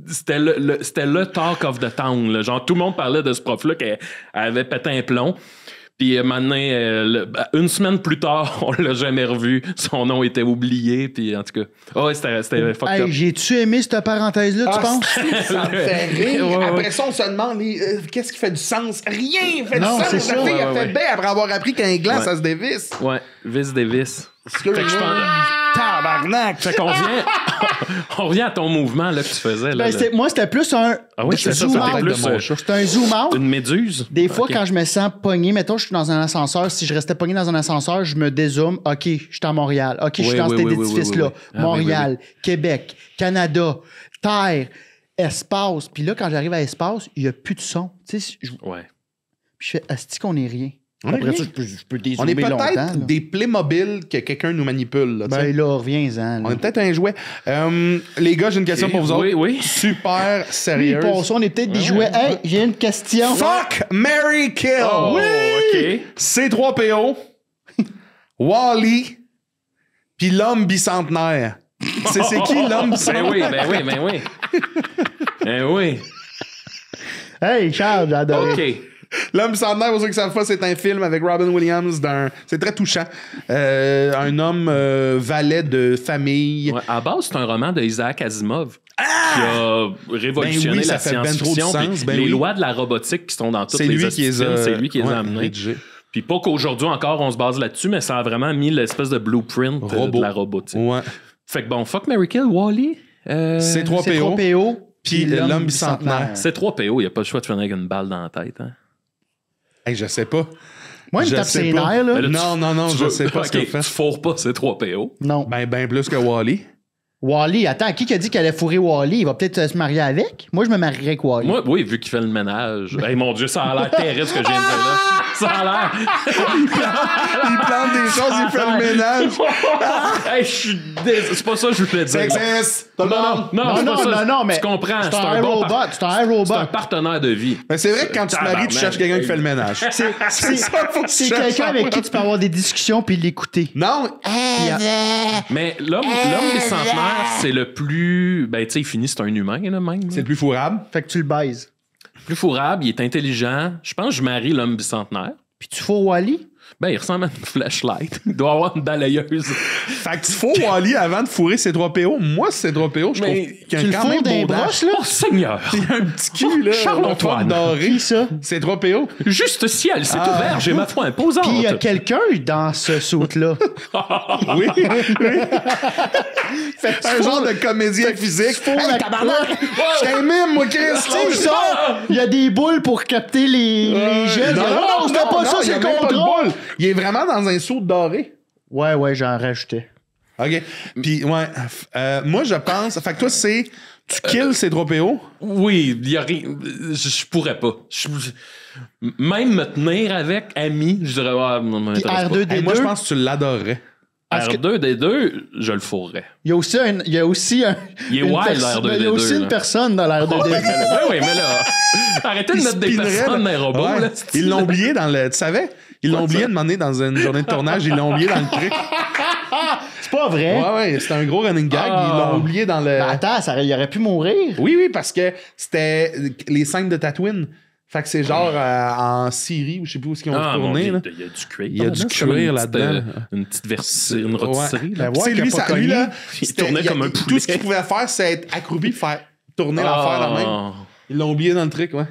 c'était le, talk of the town. Genre, tout le monde parlait de ce prof-là qui avait pété un plomb. Puis euh, maintenant, euh, bah, une semaine plus tard, on l'a jamais revu. Son nom était oublié. Puis en tout cas, oh, c'était, c'était fucked up. J'ai-tu aimé cette parenthèse-là, tu ah, penses? Ça me fait rire. Après ça, on se demande qu'est-ce qui fait du sens? Rien fait du sens. La fille a fait bain après avoir appris qu'un glace ça se dévisse. Ouais, vis dévisse Ce que je pense. on revient à ton mouvement là, que tu faisais. Ben, moi, c'était plus un ah zoom out. Euh, c'était un zoom Une méduse. Des fois, quand je me sens pogné, mettons, je suis dans un ascenseur. Si je restais pogné dans un ascenseur, je me dézoome. OK, je suis à Montréal. OK, je suis dans cet édifice-là. Montréal, Québec, Canada, terre, espace. Puis là, quand j'arrive à espace, il n'y a plus de son. Tu sais, je... Ouais. Puis ce qu'on est rien. On est peut-être des Playmobil que quelqu'un nous manipule. Là, ben là, reviens-en. On est peut-être un jouet. Euh, les gars, j'ai une question pour vous autres. Oui, Super sérieux. pour ça, on est peut-être des jouets. Hey, j'ai une question. Fuck, Mary Kill. Oh, oui! C3PO, Wally, puis l'homme bicentenaire. C'est qui l'homme bicentenaire? Ben oui, ben oui, ben oui. ben oui. Hey, Charles, j'adore. OK. L'homme centenaire, pour ceux qui savent pas, c'est un film avec Robin Williams. C'est très touchant. Euh, un homme euh, valet de famille. à base, c'est un roman de Isaac Asimov ah! qui a révolutionné ben la science-fiction. Ben les lois de la robotique qui sont dans toutes c'est les lui qui les c'est lui qui les a amenées. Puis pas qu'aujourd'hui encore on se base là-dessus, mais ça a vraiment mis l'espèce de blueprint euh, de la robotique. Ouais. Fait que bon, fuck Mary Kill, Wally. C'est 3 po Puis l'homme bicentenaire. C'est 3 po il n'y a pas le choix de faire une balle dans la tête. Hein. Hey, je sais pas. Moi, je tape ses nerfs, là. non, non, non, je sais pas ce que fais. Tu fourres pas ces trois PO. Non. Ben, ben plus que Wally. Wally, attends, qui a dit qu'elle allait fourrer Wally? Il va peut-être se marier avec? Moi, je me marierais avec Wally. Moi, oui, vu qu'il fait le ménage. hey, mon Dieu, ça a l'air terrible ce que j'ai viens là. Ça a l'air. il, plante, des choses, il fait le ménage. hey, je suis désolé. C'est pas ça que je voulais dire. Non, non, non, non, non, non, mais. Tu comprends, c'est un, robot. C'est un robot. C'est un partenaire de vie. Mais c'est vrai que quand tu te maries, tu cherches quelqu'un qui fait le ménage. C'est C'est quelqu'un avec qui tu peux avoir des discussions puis l'écouter. Non! Euh, mais l'homme l'homme des ah, ah. c'est le plus. Ben, tu sais, il finit, c'est un humain, là, même. C'est le plus fourrable. Fait que tu le baises. Plus fourrable, il est intelligent. Je pense que je marie l'homme bicentenaire. Puis tu fous Wally? Ben, il ressemble à une flashlight. Il doit avoir une balayeuse. fait que tu fous Wally avant de fourrer ses trois PO. Moi, ses trois PO, je trouve qu'il y a quand même des broches, là. Oh, Seigneur! Il y a un petit cul, oh, là. Charles-Antoine. Doré, ça. Ces trois PO. Juste ciel, c'est ah. ouvert, j'ai ma foi imposante. Puis il y a quelqu'un dans ce saut-là. oui, un genre de comédien physique. la tabarnak! J'ai moi, Il y a des boules pour capter les, les euh, Non, non, ce pas ça, c'est contre contrôle. Il est vraiment dans un saut doré. Ouais, ouais, j'en rajoutais. OK. Puis, ouais. Euh, moi, je pense. Fait que toi, c'est. Tu kills ces 3 PO? Oui, il y a rien. Je, pourrais pas. même me tenir avec, ami, je dirais. Ah, R2D2. moi, je pense que tu l'adorerais. R2D2, je le fourrais. Il y a aussi un. Il y a aussi un. Il est wild, R2D2. Il y a aussi une personne dans l'R2D2. oui, oui, mais là. Arrêtez de mettre des personnes dans les robots. Ils l'ont oublié dans le. Tu savais? Ils l'ont oublié de m'emmener dans une journée de tournage, ils l'ont oublié dans le truc. C'est pas vrai. Ouais, ouais, c'était un gros running gag. Ils l'ont ah. oublié dans le. Ben, attends, ça, il aurait pu mourir. Oui, oui, parce que c'était les scènes de Tatooine. Fait que c'est genre euh, en Syrie ou je sais plus où ils ont ah, tourné. Il y a du cuir. Il y a du cuir là-dedans. Une petite version, euh, une rôtisserie. Ben lui, ça, lui, là, il tournait comme un poulet. Tout ce qu'il pouvait faire, c'est être accroupi, faire tourner l'affaire la même. Ah. Ils l'ont oublié dans le truc, ouais.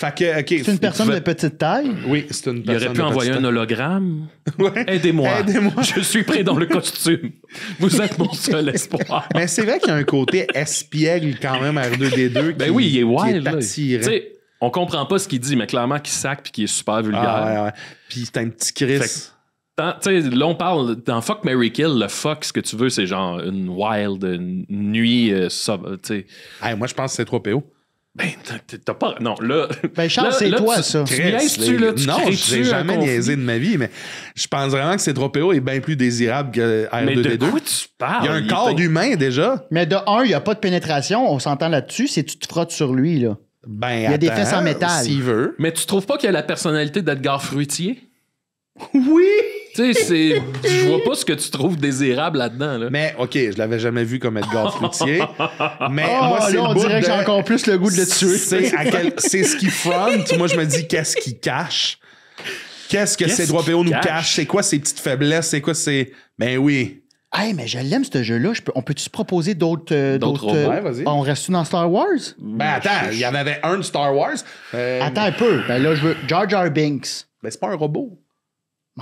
Fait que, c'est une personne de petite taille? Oui, c'est une personne. Il aurait pu envoyer un hologramme. Aidez-moi. Aidez-moi. Je suis prêt dans le costume. Vous êtes mon seul espoir. Mais c'est vrai qu'il y a un côté espiègle quand même R2D2 ben qui, ben oui, il est wild, On ne On comprend pas ce qu'il dit, mais clairement qu'il sac puis qu'il est super vulgaire. Ah, Puis c'est un petit Chris. l'on là, on parle dans Fuck Mary Kill, le fuck, ce que tu veux, c'est genre une wild, nuit. Euh, moi, je pense que c'est 3PO. Ben, t'as pas. Non, là. Ben, Charles, c'est toi, ça. est tu, là, tu non, je n'ai jamais niaisé de ma vie, mais je pense vraiment que c'est trop est bien plus désirable que R2D2. Mais de e quoi tu parles? Il y a un corps humain déjà. Mais de un, il n'y a pas de pénétration, on s'entend là-dessus, c'est tu te frottes sur lui, là. Ben, il y a des fesses en métal. Mais tu trouves pas qu'il a la personnalité d'Edgar Fruitier? Oui! Tu sais, je vois pas ce que tu trouves désirable là-dedans. Mais OK, je l'avais jamais vu comme Edgar Fruitier. mais oh, moi, c'est on dirait que j'ai encore plus le goût de le tuer. C'est ce qui front, moi, je me dis, qu'est-ce qu'il cache? Qu'est-ce que ces droits PO nous cachent? C'est quoi ces petites faiblesses? C'est quoi ces... Ben oui, Hey, mais je l'aime, ce jeu-là. On peut-tu proposer d'autres. Euh, d'autres euh, on reste dans Star Wars? Ben attends, il y en avait un de Star Wars. Euh, attends un peu. Ben là, je veux. Jar Jar Binks. Ben c'est pas un robot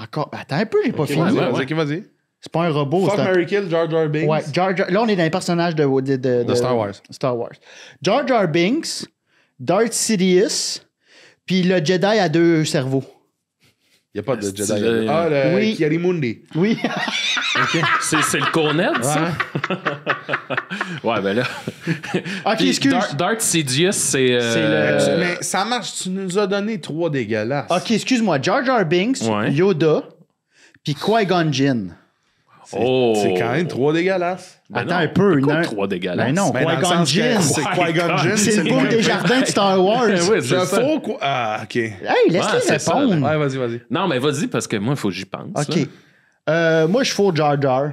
attends un peu, j'ai pas fini. Vas-y, C'est pas un robot. Fuck, Jar Jar Binks. Là, on est dans les personnages de, Star Wars. Star Wars. Jar Jar Binks, Darth Sidious, puis le Jedi à deux cerveaux. Il n'y a pas de Jedi. Le... Ah, le oui. Kiarimundi. Oui. C'est le Cornet, ouais. ça? ouais, ben là. ok, excuse. Darth, Sidious, c'est. Euh, mais ça marche, tu nous as donné trois dégueulasses. Ok, excuse-moi. Jar Jar Binks, Yoda, puis Qui-Gon Jinn. Oh. C'est quand même trop dégueulasse. Ben Attends un peu. Une... Trois dégueulasse? Mais ben non, ben, Qui-Gon Jinn. C'est Qui-Gon Jinn. C'est le des jardins de Star Wars. oui, c'est faux. Quoi... Ah, OK. Hey, laisse-les ah, répondre. Ouais, vas-y, vas-y. Non, mais vas-y, parce que moi, il faut que j'y pense. OK. Euh, moi, je suis faux Jar Jar.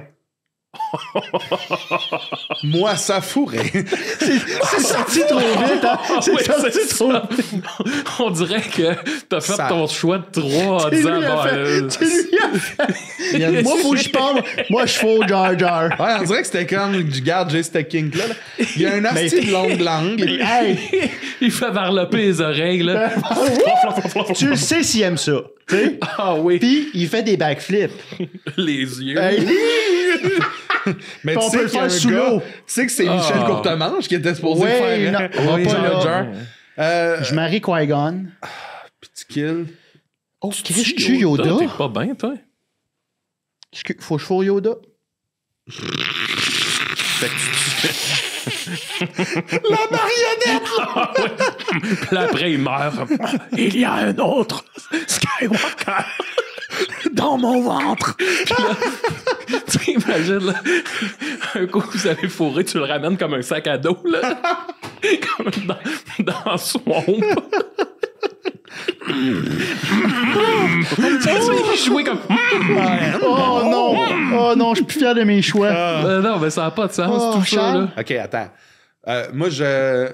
Moi, ça fourrait. C'est sorti trop vite. Hein. Ah c'est sorti trop vite. On dirait que t'as fait ton choix de trois en disant. Bah, lui Moi, faut que je parle. Moi, je fous Jar Jar. Ouais, on dirait que c'était comme du garde j'ai Stacking. Là, là. Il y a un asti de longue langue. Il fait varloper les oreilles. Là. tu le sais s'il aime ça. sais. Ah oui. Puis, il fait des backflips. Les yeux. mais on peut faire sous Tu sais que c'est ah. Michel Courtemanche qui était supposé faire non, hein, euh, je marie Qui-Gon. Ah, petit kill. Oh, tu Yoda? Yoda? pas bien, toi? Faut que je fourre Yoda. La marionnette! Ah là, Puis après, il meurt. Il y a un autre Skywalker! dans mon ventre. tu imagines, là, un coup, que vous avez fourré, tu le ramènes comme un sac à dos, là. comme dans, dans un swamp. jouer comme. Oh non! Oh non, je suis plus fier de mes choix. Ah. Euh, non, mais ça n'a pas de sens, tout oh, ça. Là. Ok, attends. Euh, moi, je.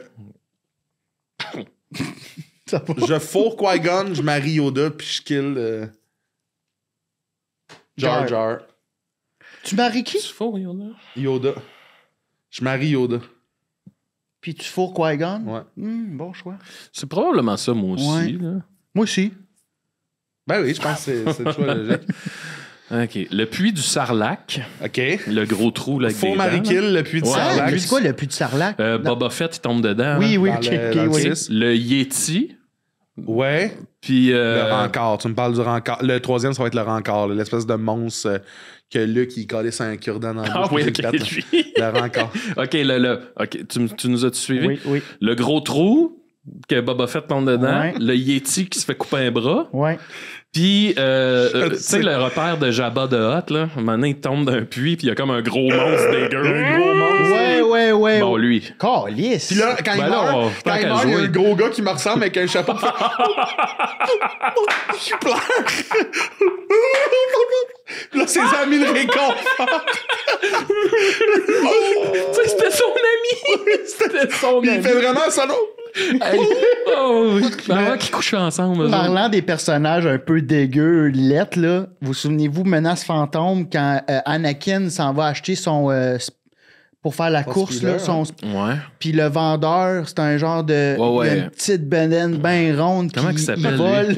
je fourre Qui-Gon, je marie Yoda, puis je kill. Euh, Jar Jar. Tu maries qui? Tu Yoda. Yoda. Je marie Yoda. Puis tu fourres Qui-Gon? Ouais. Hmm, bon choix. C'est probablement ça, moi aussi. Moi aussi. Ben oui, je pense que c'est- le choix logique. OK. Le puits du Sarlac. OK. Le gros trou là, avec Faut marie le puits du Sarlac. C'est quoi le puits du Sarlac? Euh, Boba Fett, il tombe dedans. Oui, oui, oui. Le Yeti. Ouais. Puis. Euh, le rencard. Tu me parles du rencard. Le troisième, ça va être le rencard, l'espèce de monstre euh, que Luc, il collait un cure-dent dans ah, oui, le rencard. OK, le, le, tu, nous as-tu suivi? Oui, oui. Le gros trou que Boba Fett tombe dedans. Le Yeti qui se fait couper un bras. Ouais. Puis, euh, tu sais, le repère de Jabba de Hutt, là, à il tombe d'un puits, puis il y a comme un gros monstre Un gros monstre. Ouais ouais, ouais. Bon, lui. Calice. Puis là, quand il ben meurt, quand il y a un gros gars qui me ressemble avec un chapeau. Je pleure. Là, ses amis le réconfort. c'était son ami. c'était son ami. Il fait vraiment ça, oh. non? qui couchent ensemble. Parlant des personnages un peu dégueux, lettres, là, vous souvenez-vous Menace fantôme quand euh, Anakin s'en va acheter son euh, pour faire la course. là, son... Hein. Puis le vendeur, c'est un genre de petite banane bien ronde Comment qui s'appelle vole.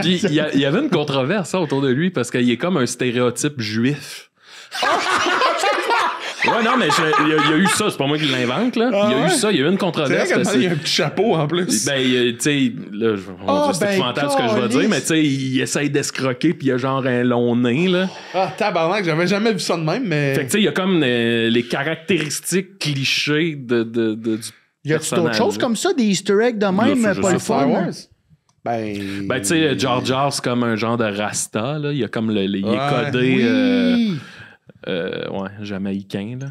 Puis il y, avait une controverse hein, autour de lui parce qu'il est comme un stéréotype juif. Ouais, non, mais il y, a eu ça, c'est pas moi qui l'invente, là. Ah il y a eu ça, il y a eu une controverse. Il y a un petit chapeau en plus. Ben, tu sais, là, oh, c'est ben, épouvantable ce que je vais dire, mais tu sais, il essaye d'escroquer, puis il y a genre un long nez, là. Ah, tabarnak, j'avais jamais vu ça de même, mais. Fait que tu sais, il y a comme euh, les caractéristiques clichés de, de, de du. Y a-tu d'autres choses comme ça, des easter eggs de même, pas le Ben, ben tu sais, Jar Jar, c'est comme un genre de rasta, là. Il y a comme le. Il est codé. Euh, euh, ouais, jamaïcain, là.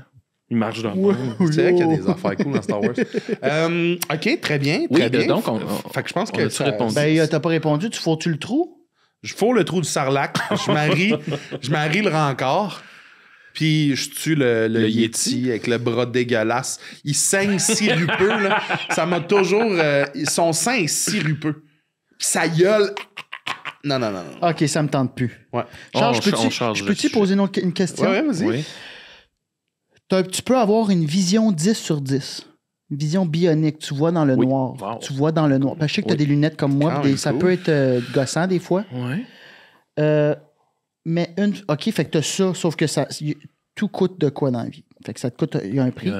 Il marche dans le monde. Tu qu'il y a des affaires cool dans Star Wars. Euh, OK, très bien. Très ben bien. donc, fait que je pense que. a-tu Répondu? Ben, euh, t'as pas répondu. Tu fous tu le trou? Je fous le trou du sarlac. je marie, je le rancor. Puis je tue le, Yeti avec le bras dégueulasse. Il saigne si rupeux, là. Ça m'a toujours. Euh, son sein est si rupeux. Puis gueule non, non, non. OK, ça me tente plus. Charles, je peux-tu poser une, question? Tu peux avoir une vision 10 sur 10. Une vision bionique. Tu vois dans le noir. Tu vois dans le noir. je sais que tu as des lunettes comme moi. ça peut être euh, gossant des fois. Euh, mais une. OK, fait que tu as ça, sauf que ça, tout coûte de quoi dans la vie. Fait que ça te coûte. Il y a un prix.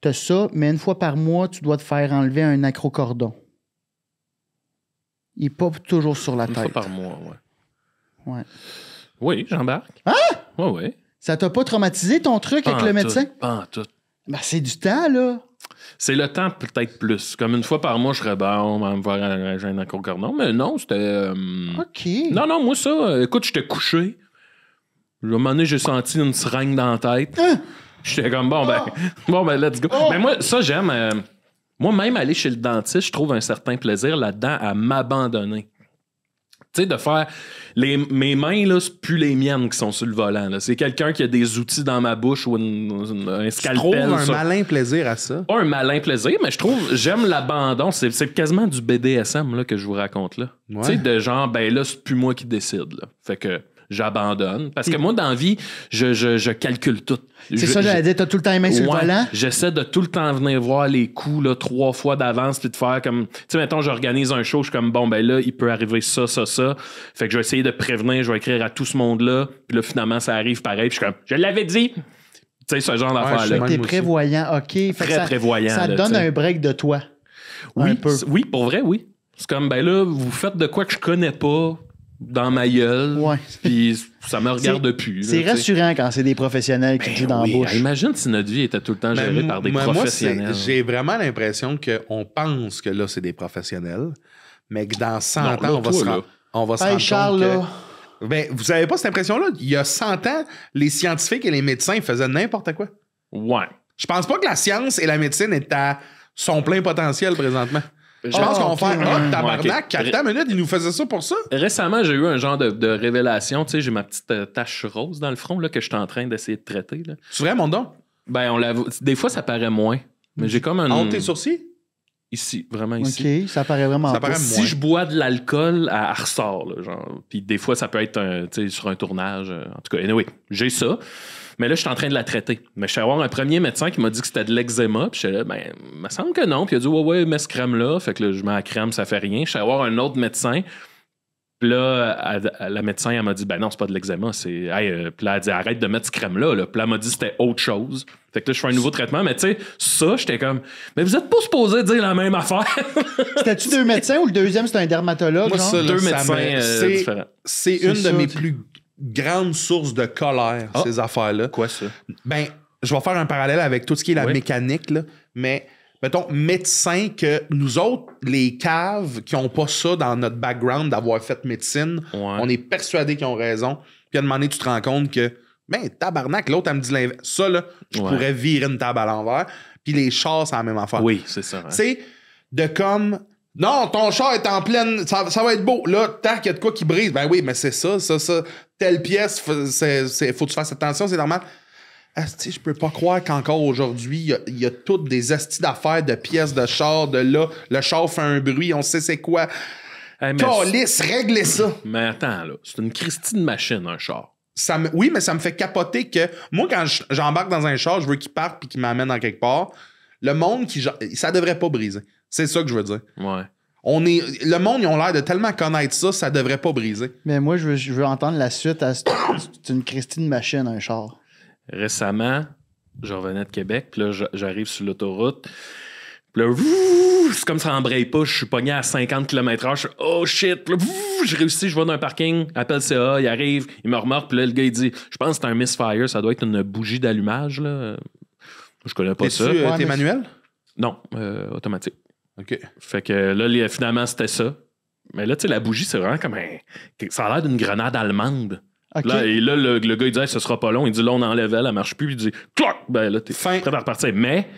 Tu as ça, mais une fois par mois, tu dois te faire enlever un acrocordon il pop toujours sur la Une Fois par mois, ouais. Ouais. Oui, j'embarque. Ah! Hein? Oui, oui. Ça t'a pas traumatisé ton truc avec le médecin? pas tout. Ben, c'est du temps, là. C'est le temps, peut-être plus. Comme une fois par mois, je on à me voir à un Non, Mais non, c'était. Euh, OK. Non, non, moi, ça, euh, écoute je t'ai couché. À un moment donné, j'ai senti une seringue dans la tête. Hein? J'étais comme, bon, ben, oh! bon, ben, let's go. Mais oh! ben, moi, ça, j'aime. Euh, moi-même, aller chez le dentiste, je trouve un certain plaisir là-dedans à m'abandonner. Tu sais, de faire. Les, mes mains, là, c'est plus les miennes qui sont sur le volant. C'est quelqu'un qui a des outils dans ma bouche ou une, un scalpel. Tu trouves un malin plaisir à ça. Pas un malin plaisir, mais je trouve, j'aime l'abandon. C'est, quasiment du BDSM là, que je vous raconte là. Tu sais, de genre, ben là, c'est plus moi qui décide. Fait que j'abandonne. Parce que moi, dans la vie, je, calcule tout. C'est ça, j'allais dire, t'as tout le temps les mains sur le J'essaie de tout le temps venir voir les coups trois fois d'avance, puis de faire comme. Tu sais, mettons, j'organise un show, je suis comme, bon, ben là, il peut arriver ça, ça, ça. Fait que je vais essayer de prévenir, je vais écrire à tout ce monde-là, puis là, finalement, ça arrive pareil, je suis comme, je l'avais dit! Tu sais, ce genre d'affaire-là. prévoyant, OK. Très ça, te donne un break de toi. Oui, oui, pour vrai, oui. C'est comme, ben là, vous faites de quoi que je connais pas dans ma gueule. Puis ça me regarde plus. C'est rassurant quand c'est des professionnels qui ben dans la bouche. Imagine si notre vie était tout le temps gérée ben, par des professionnels. J'ai vraiment l'impression qu'on pense que là, c'est des professionnels, mais que dans 100 ans, on, va se on va rendre que... Là. Ben, vous avez pas cette impression-là? Il y a 100 ans, les scientifiques et les médecins faisaient n'importe quoi. Ouais. Je pense pas que la science et la médecine est à son plein potentiel présentement. Je pense ah, qu'on va faire un tabarnak, 40 minutes, il nous faisait ça pour ça. Récemment, j'ai eu un genre de, révélation. Tu sais, j'ai ma petite euh, tache rose dans le front là, que je suis en train d'essayer de traiter. Là. C'est vrai, mon don? Ben, on l'a. Des fois, ça paraît moins. Mais j'ai comme un. tes sourcils? Ici, vraiment ici. OK, ça paraît vraiment Ça Si je bois de l'alcool, elle, ressort. genre. Puis des fois, ça peut être sur un tournage. Euh, en tout cas, anyway, j'ai ça. Mais là, je suis en train de la traiter. Mais je suis allé voir un premier médecin qui m'a dit que c'était de l'eczéma. Puis je suis là, ben, il me semble que non. Puis il a dit, ouais, ouais, mets ce crème-là. Fait que là, je mets la crème, ça fait rien. Je suis allé voir un autre médecin. Puis là, la médecin, elle m'a dit, ben non, c'est pas de l'eczéma. C'est... Euh, puis là, elle a dit, arrête de mettre ce crème-là. Puis là, elle m'a dit, c'était autre chose. Fait que là, je fais un nouveau traitement. Mais tu sais, ça, j'étais comme, mais vous êtes pas supposé dire la même affaire. C'était-tu deux médecins ou le deuxième, c'est un dermatologue? Moi, deux médecins euh, C'est une de mes plus grande source de colère, ah, ces affaires-là. Quoi ça? Ben, je vais faire un parallèle avec tout ce qui est la mécanique, là, mais mettons, médecin, que nous autres, les caves qui n'ont pas ça dans notre background d'avoir fait médecine, on est persuadés qu'ils ont raison. Puis à un moment donné, tu te rends compte que, ben, tabarnak, l'autre, elle me dit l'inverse. Ça, là, je pourrais virer une table à l'envers. Puis les chars, c'est la même affaire. Oui, c'est ça. C'est hein. de comme non, ton chat est en pleine. Ça, va être beau. Là, t'as qu'il y a de quoi qui brise. Ben oui, mais c'est ça, ça, ça telle pièce, il faut que tu fasses attention, c'est normal. je peux pas croire qu'encore aujourd'hui, il y, a toutes des astis d'affaires, de pièces, de char, de là. Le char fait un bruit, on sait c'est quoi. Hey, réglez ça. Mais attends, là, c'est une Christine machine, un char. Ça me, oui, mais ça me fait capoter que moi, quand j'embarque dans un char, je veux qu'il parte et qu'il m'amène dans quelque part. Le monde qui. Ça devrait pas briser. C'est ça que je veux dire. Ouais est, le monde, ils ont l'air de tellement connaître ça, ça devrait pas briser. Mais moi, je veux, entendre la suite à C'est une Christine machine, un char. Récemment, je revenais de Québec, puis là, j'arrive sur l'autoroute. Puis là, c'est comme ça embraye pas, je suis pogné à 50 km/h, je suis oh shit, J'ai je je vais dans un parking, appelle CA, il arrive, il me remorque, puis là, le gars, il dit Je pense que c'est un misfire, ça doit être une bougie d'allumage, là. Je connais pas ça. Euh, tu manuel? Non, euh, automatique. Fait que là, finalement, c'était ça. Mais là, tu sais, la bougie, c'est vraiment comme un... Ça a l'air d'une grenade allemande. Là, et là, le, gars, il dit, ce sera pas long. Il dit, là, on enlève elle, elle marche plus. Il dit, cloc! Ben là, t'es prêt à repartir. Mais,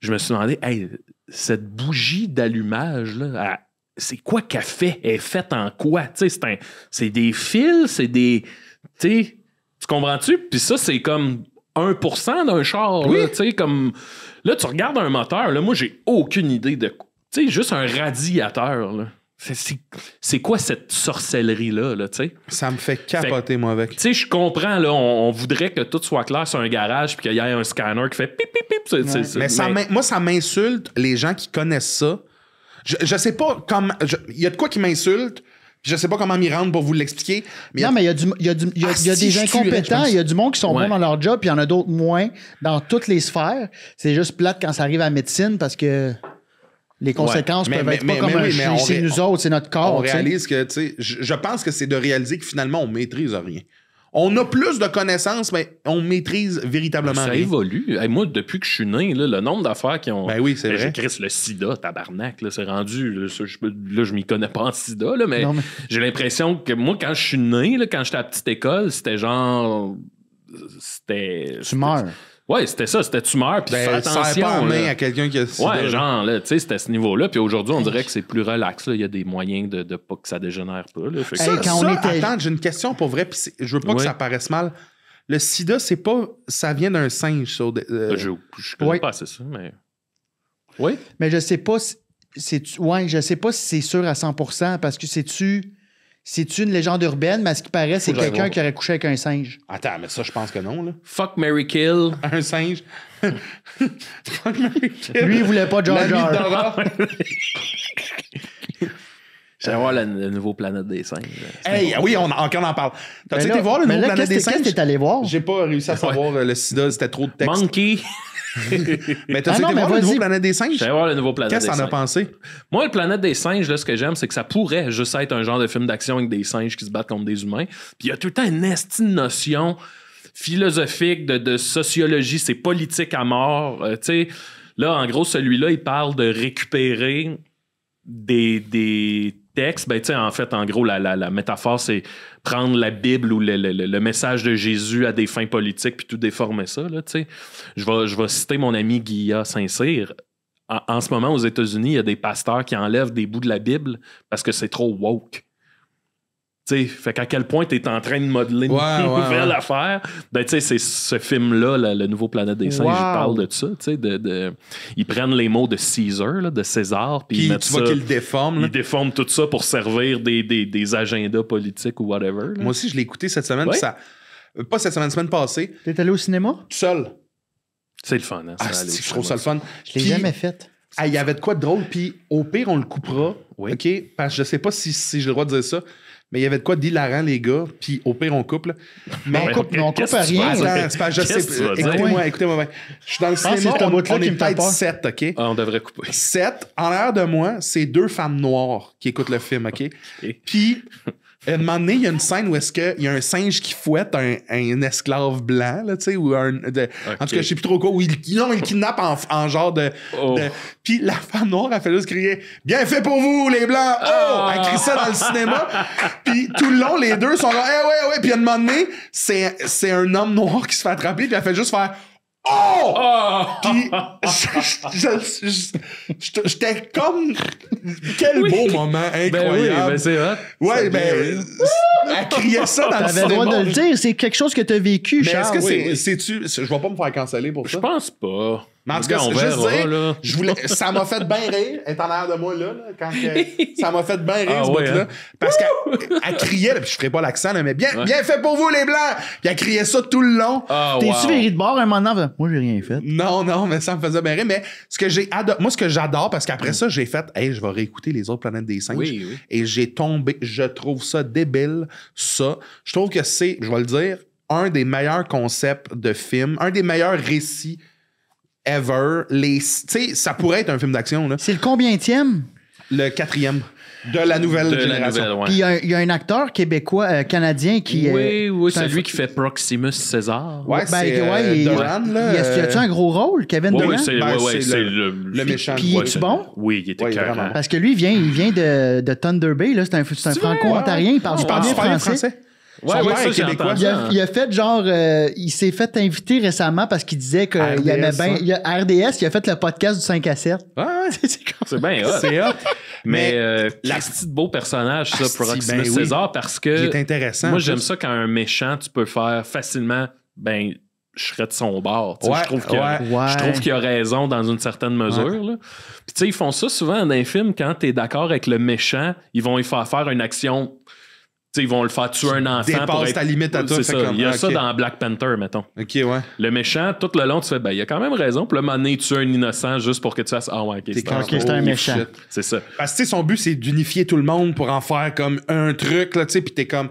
je me suis demandé, hey, cette bougie d'allumage, là, c'est quoi qu'elle fait? Elle est faite en quoi? Tu sais, c'est des fils, c'est des. Tu comprends-tu? Puis ça, c'est comme 1% d'un char, oui. tu sais, comme. Là, tu regardes un moteur, là, moi, j'ai aucune idée de. Tu sais, juste un radiateur, là. C'est quoi cette sorcellerie-là, là, tu sais? Ça me fait capoter, moi, avec. Tu sais, je comprends, là, on, voudrait que tout soit clair sur un garage puis qu'il y ait un scanner qui fait pip, Mais, ça moi, ça m'insulte, les gens qui connaissent ça. Je, je sais pas, comme... Il y a de quoi qui m'insulte, je sais pas comment m'y rendre pour vous l'expliquer. non, mais il y a, du, des incompétents, il y a du monde qui sont bons dans leur job, puis il y en a d'autres moins dans toutes les sphères. C'est juste plate quand ça arrive à médecine parce que les conséquences peuvent être pas comme les c'est nous autres, c'est notre corps. On réalise que, tu sais, je, je pense que c'est de réaliser que finalement, on maîtrise rien. On a plus de connaissances, mais on maîtrise véritablement Ça évolue. moi, depuis que je suis né, le nombre d'affaires qui ont. Ben oui, c'est ben, vrai. le sida, tabarnak, c'est rendu. Là, je, m'y connais pas en sida, mais, j'ai l'impression que moi, quand je suis né, quand j'étais à petite école, c'était genre. Euh, c'était. Tu meurs. Ouais, c'était ça, c'était tumeur meurs, puis ben, attention. Pas en main à quelqu'un qui a Ouais, genre, là, tu sais, c'était à ce niveau-là. Puis aujourd'hui, on dirait que c'est plus relax, Il y a des moyens de, de pas que ça dégénère pas, quand on est était... j'ai une question pour vrai, puis je veux pas que ça paraisse mal. Le sida, c'est pas. Ça vient d'un singe, euh, ben, Je, ne connais pas c'est ça, mais. Oui. Mais je sais pas si. Ouais, je sais pas si c'est sûr à 100 parce que c'est-tu c'est une légende urbaine, mais à ce qui paraît, c'est quelqu'un qui aurait couché avec un singe. Attends, mais ça, je pense que non. Là. Fuck Mary Kill. Un singe. Lui, il voulait pas George J'allais voir le, nouveau Planète des singes. Hey, ah oui, on, encore on en parle. T'as-tu été voir le nouveau Planète des singes? Qu'est-ce que allé voir? J'ai pas réussi à savoir euh, le sida, c'était trop de texte. Monkey! mais t'as-tu ah été voir le nouveau Planète des singes? J'allais voir le nouveau Planète des Singes. Qu'est-ce que t'en as pensé? Moi, le Planète des singes, là, ce que j'aime, c'est que ça pourrait juste être un genre de film d'action avec des singes qui se battent contre des humains. Puis il y a tout le temps une estime notion philosophique de, sociologie, c'est politique à mort. Euh, tu sais, là, en gros, celui-là, il parle de récupérer des, des texte, ben, en fait, en gros, la, la, la métaphore, c'est prendre la Bible ou le, le, message de Jésus à des fins politiques puis tout déformer ça. je, vais, je citer mon ami Guilla Saint-Cyr. En, en, ce moment, aux États-Unis, il y a des pasteurs qui enlèvent des bouts de la Bible parce que c'est trop woke sais, fait qu'à quel point tu es en train de modeler une nouvelle affaire. Ben, c'est ce film-là, Le Nouveau Planète des Singes, Je parle de ça. De, ils prennent les mots de Caesar, là, de César, puis ils tu vois qu'ils déforment. Ils déforment tout ça pour servir des, des, agendas politiques ou whatever. Moi aussi, je l'ai écouté cette semaine. Ça, euh, pas cette semaine, semaine passée. T'es allé au cinéma? Tout seul. C'est le fun. Hein, ah, je trouve ça le fun. Je l'ai jamais fait. Il y avait de quoi de drôle, puis au pire, on le coupera. OK? Parce que je sais pas si, si j'ai le droit de dire ça. Mais il y avait de quoi d'hilarant, les gars. Puis au pire, on couple. Mais on coupe on coupe à rien. je sais. Écoutez-moi, écoutez-moi. Je suis dans le cinéma. On, on est peut-être sept, OK? Ah, on devrait couper. Sept. En l'air de moi, c'est deux femmes noires qui écoutent le film, OK? Puis euh, un moment donné, il y a une scène où est-ce qu'il y a un singe qui fouette un, esclave blanc, là, tu sais, ou un. En tout cas, je sais plus trop quoi, où il, non, il kidnappe en, genre oh. de, Puis la femme noire, elle fait juste crier Bien fait pour vous, les blancs! Oh! Elle crie ça dans le ah! cinéma. puis tout le long, les deux sont là, Eh ouais, ouais. Puis à un moment donné, c'est un homme noir qui se fait attraper, puis elle fait juste faire Oh! oh! j'étais comme. Quel beau ben moment ben incroyable. Ben, ben oui, ben c'est Ouais, ben. Elle criait ça dans le cinéma. le droit de le dire, c'est quelque chose que t'as vécu, Mais Est-ce que oui, c'est. tu Je vais pas me faire canceller pour ça. Je pense pas. Mais en tout cas, juste dire, je voulais, ça m'a fait bien rire, être en arrière de moi, là, quand ça m'a fait bien rire, ah ce là hein? parce qu'elle criait, puis je ferai pas l'accent, mais bien, bien fait pour vous, les Blancs! Puis elle criait ça tout le long. Ah, T'es-tu wow. de bord un moment Moi, j'ai rien fait. Non, non, mais ça me faisait bien rire, mais ce que j'ai moi, ce que j'adore, parce qu'après mm. ça, j'ai fait, je vais réécouter les autres planètes des singes. Et j'ai tombé, je trouve ça débile, ça. Je trouve que c'est, je vais le dire, un des meilleurs concepts de film, un des meilleurs récits ever. Les, ça pourrait être un film d'action. là. C'est le combienième? Le quatrième. De la nouvelle génération. Puis il y, a, un acteur québécois, euh, canadien qui. Oui, oui, c'est lui qui fait Proximus César. Ouais, c'est ben, là. y a-tu euh, un gros rôle, Kevin Durant? Oui, c'est le, ben, méchant. Puis est tu bon? Oui, il était carrément. Parce que lui, il vient, il vient de, de Thunder Bay, là. C'est un, un franco-ontarien. Il parle, il parle français. Ouais, Il a, fait genre, euh, il s'est fait inviter récemment parce qu'il disait qu'il aimait bien. RDS, il a fait le podcast du 5 à 7. Ouais, c'est bien hot. C'est hot. Mais, euh, la beau personnage, ça, pour Proximus ben César, parce que. intéressant. Moi, j'aime ça quand un méchant, tu peux faire facilement. Ben, je serais de son bord. je trouve qu'il a, raison dans une certaine mesure. Là. Puis, ils font ça souvent dans les films quand tu es d'accord avec le méchant, ils vont y faire faire une action ils vont le faire tuer un enfant. pour être... ta limite à toi. Ça. Il y a ah, ça dans Black Panther, mettons. Ok, ouais. Le méchant, tout le long, tu fais, ben, il a quand même raison. Puis le moment tu il un innocent juste pour que tu fasses, ah ouais, ok, c'est okay, un, oh, méchant. C'est ça. Parce que son but, c'est d'unifier tout le monde pour en faire comme un truc, là, tu sais. Puis t'es comme,